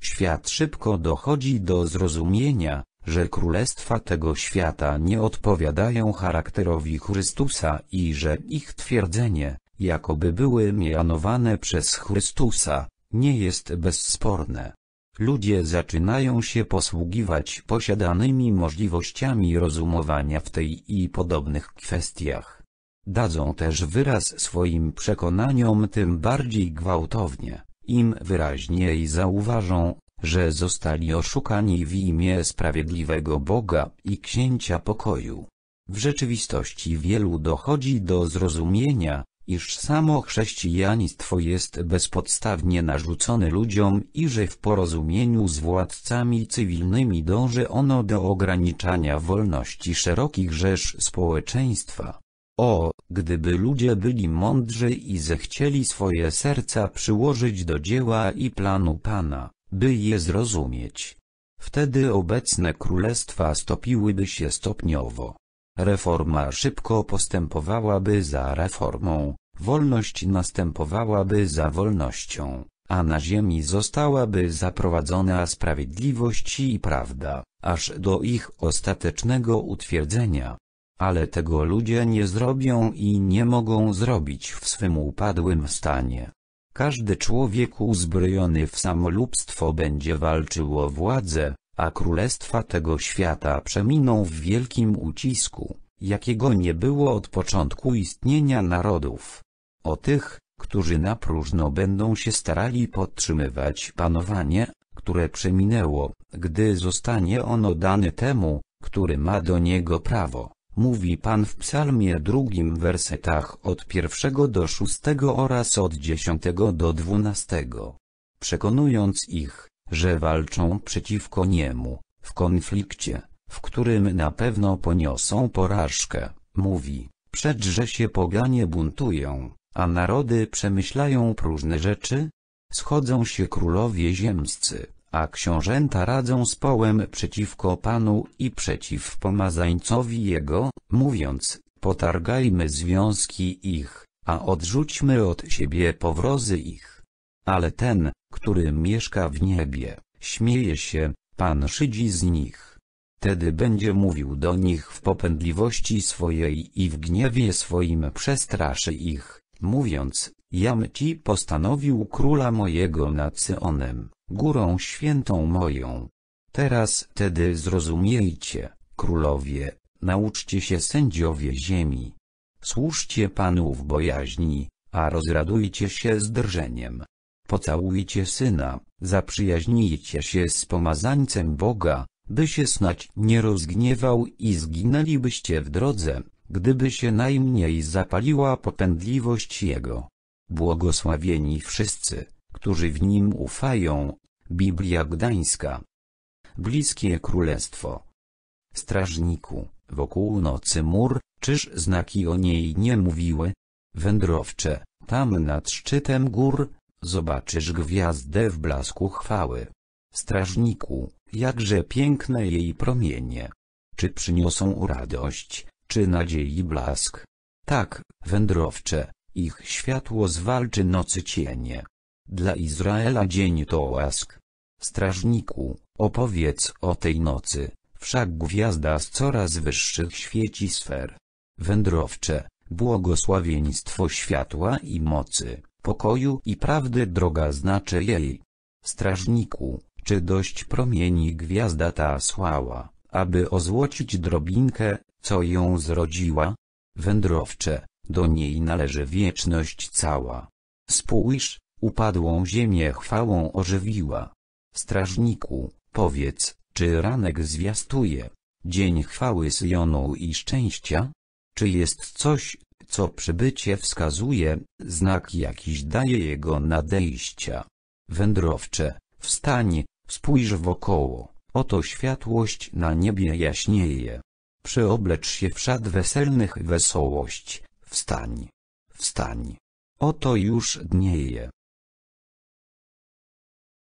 Świat szybko dochodzi do zrozumienia, że królestwa tego świata nie odpowiadają charakterowi Chrystusa i że ich twierdzenie, jakoby były mianowane przez Chrystusa, nie jest bezsporne. Ludzie zaczynają się posługiwać posiadanymi możliwościami rozumowania w tej i podobnych kwestiach. Dadzą też wyraz swoim przekonaniom tym bardziej gwałtownie, im wyraźniej zauważą, że zostali oszukani w imię sprawiedliwego Boga i Księcia Pokoju. W rzeczywistości wielu dochodzi do zrozumienia, iż samo chrześcijaństwo jest bezpodstawnie narzucone ludziom i że w porozumieniu z władcami cywilnymi dąży ono do ograniczania wolności szerokich rzesz społeczeństwa. O, gdyby ludzie byli mądrzy i zechcieli swoje serca przyłożyć do dzieła i planu Pana, by je zrozumieć. Wtedy obecne królestwa stopiłyby się stopniowo. Reforma szybko postępowałaby za reformą, wolność następowałaby za wolnością, a na ziemi zostałaby zaprowadzona sprawiedliwość i prawda, aż do ich ostatecznego utwierdzenia. Ale tego ludzie nie zrobią i nie mogą zrobić w swym upadłym stanie. Każdy człowiek uzbrojony w samolubstwo będzie walczył o władzę, a królestwa tego świata przeminą w wielkim ucisku, jakiego nie było od początku istnienia narodów. O tych, którzy na próżno będą się starali podtrzymywać panowanie, które przeminęło, gdy zostanie ono dane temu, który ma do niego prawo mówi Pan w psalmie drugim wersetach od pierwszego do szóstego oraz od dziesiątego do dwunastego. Przekonując ich, że walczą przeciwko niemu, w konflikcie, w którym na pewno poniosą porażkę, mówi, przedże się poganie buntują, a narody przemyślają próżne rzeczy? Schodzą się królowie ziemscy, a książęta radzą z połem przeciwko Panu i przeciw pomazańcowi Jego, mówiąc, potargajmy związki ich, a odrzućmy od siebie powrozy ich. Ale ten, który mieszka w niebie, śmieje się, Pan szydzi z nich. Tedy będzie mówił do nich w popędliwości swojej i w gniewie swoim przestraszy ich, mówiąc, Jam ci postanowił króla mojego nad Syonem, górą świętą moją. Teraz tedy zrozumiejcie, królowie, nauczcie się sędziowie ziemi. Służcie Panu w bojaźni, a rozradujcie się z drżeniem. Pocałujcie syna, zaprzyjaźnijcie się z pomazańcem Boga, by się snać nie rozgniewał i zginęlibyście w drodze, gdyby się najmniej zapaliła popędliwość jego. Błogosławieni wszyscy, którzy w Nim ufają. Biblia Gdańska. Bliskie Królestwo. Strażniku, wokół nocy mur, czyż znaki o niej nie mówiły? Wędrowcze, tam nad szczytem gór, zobaczysz gwiazdę w blasku chwały. Strażniku, jakże piękne jej promienie. Czy przyniosą radość, czy nadziei blask? Tak, wędrowcze, ich światło zwalczy nocy cienie. Dla Izraela dzień to łask. Strażniku, opowiedz o tej nocy, wszak gwiazda z coraz wyższych świeci sfer. Wędrowcze, błogosławieństwo światła i mocy, pokoju i prawdy droga znaczy jej. Strażniku, czy dość promieni gwiazda ta słała, aby ozłocić drobinkę, co ją zrodziła? Wędrowcze, do niej należy wieczność cała. Spójrz, upadłą ziemię chwałą ożywiła. Strażniku, powiedz, czy ranek zwiastuje dzień chwały Syjonu i szczęścia? Czy jest coś, co przybycie wskazuje, znak jakiś daje jego nadejścia? Wędrowcze, wstań, spójrz wokoło, oto światłość na niebie jaśnieje. Przeoblecz się w szat weselnych wesołość, Wstań, wstań. Oto już dnieje.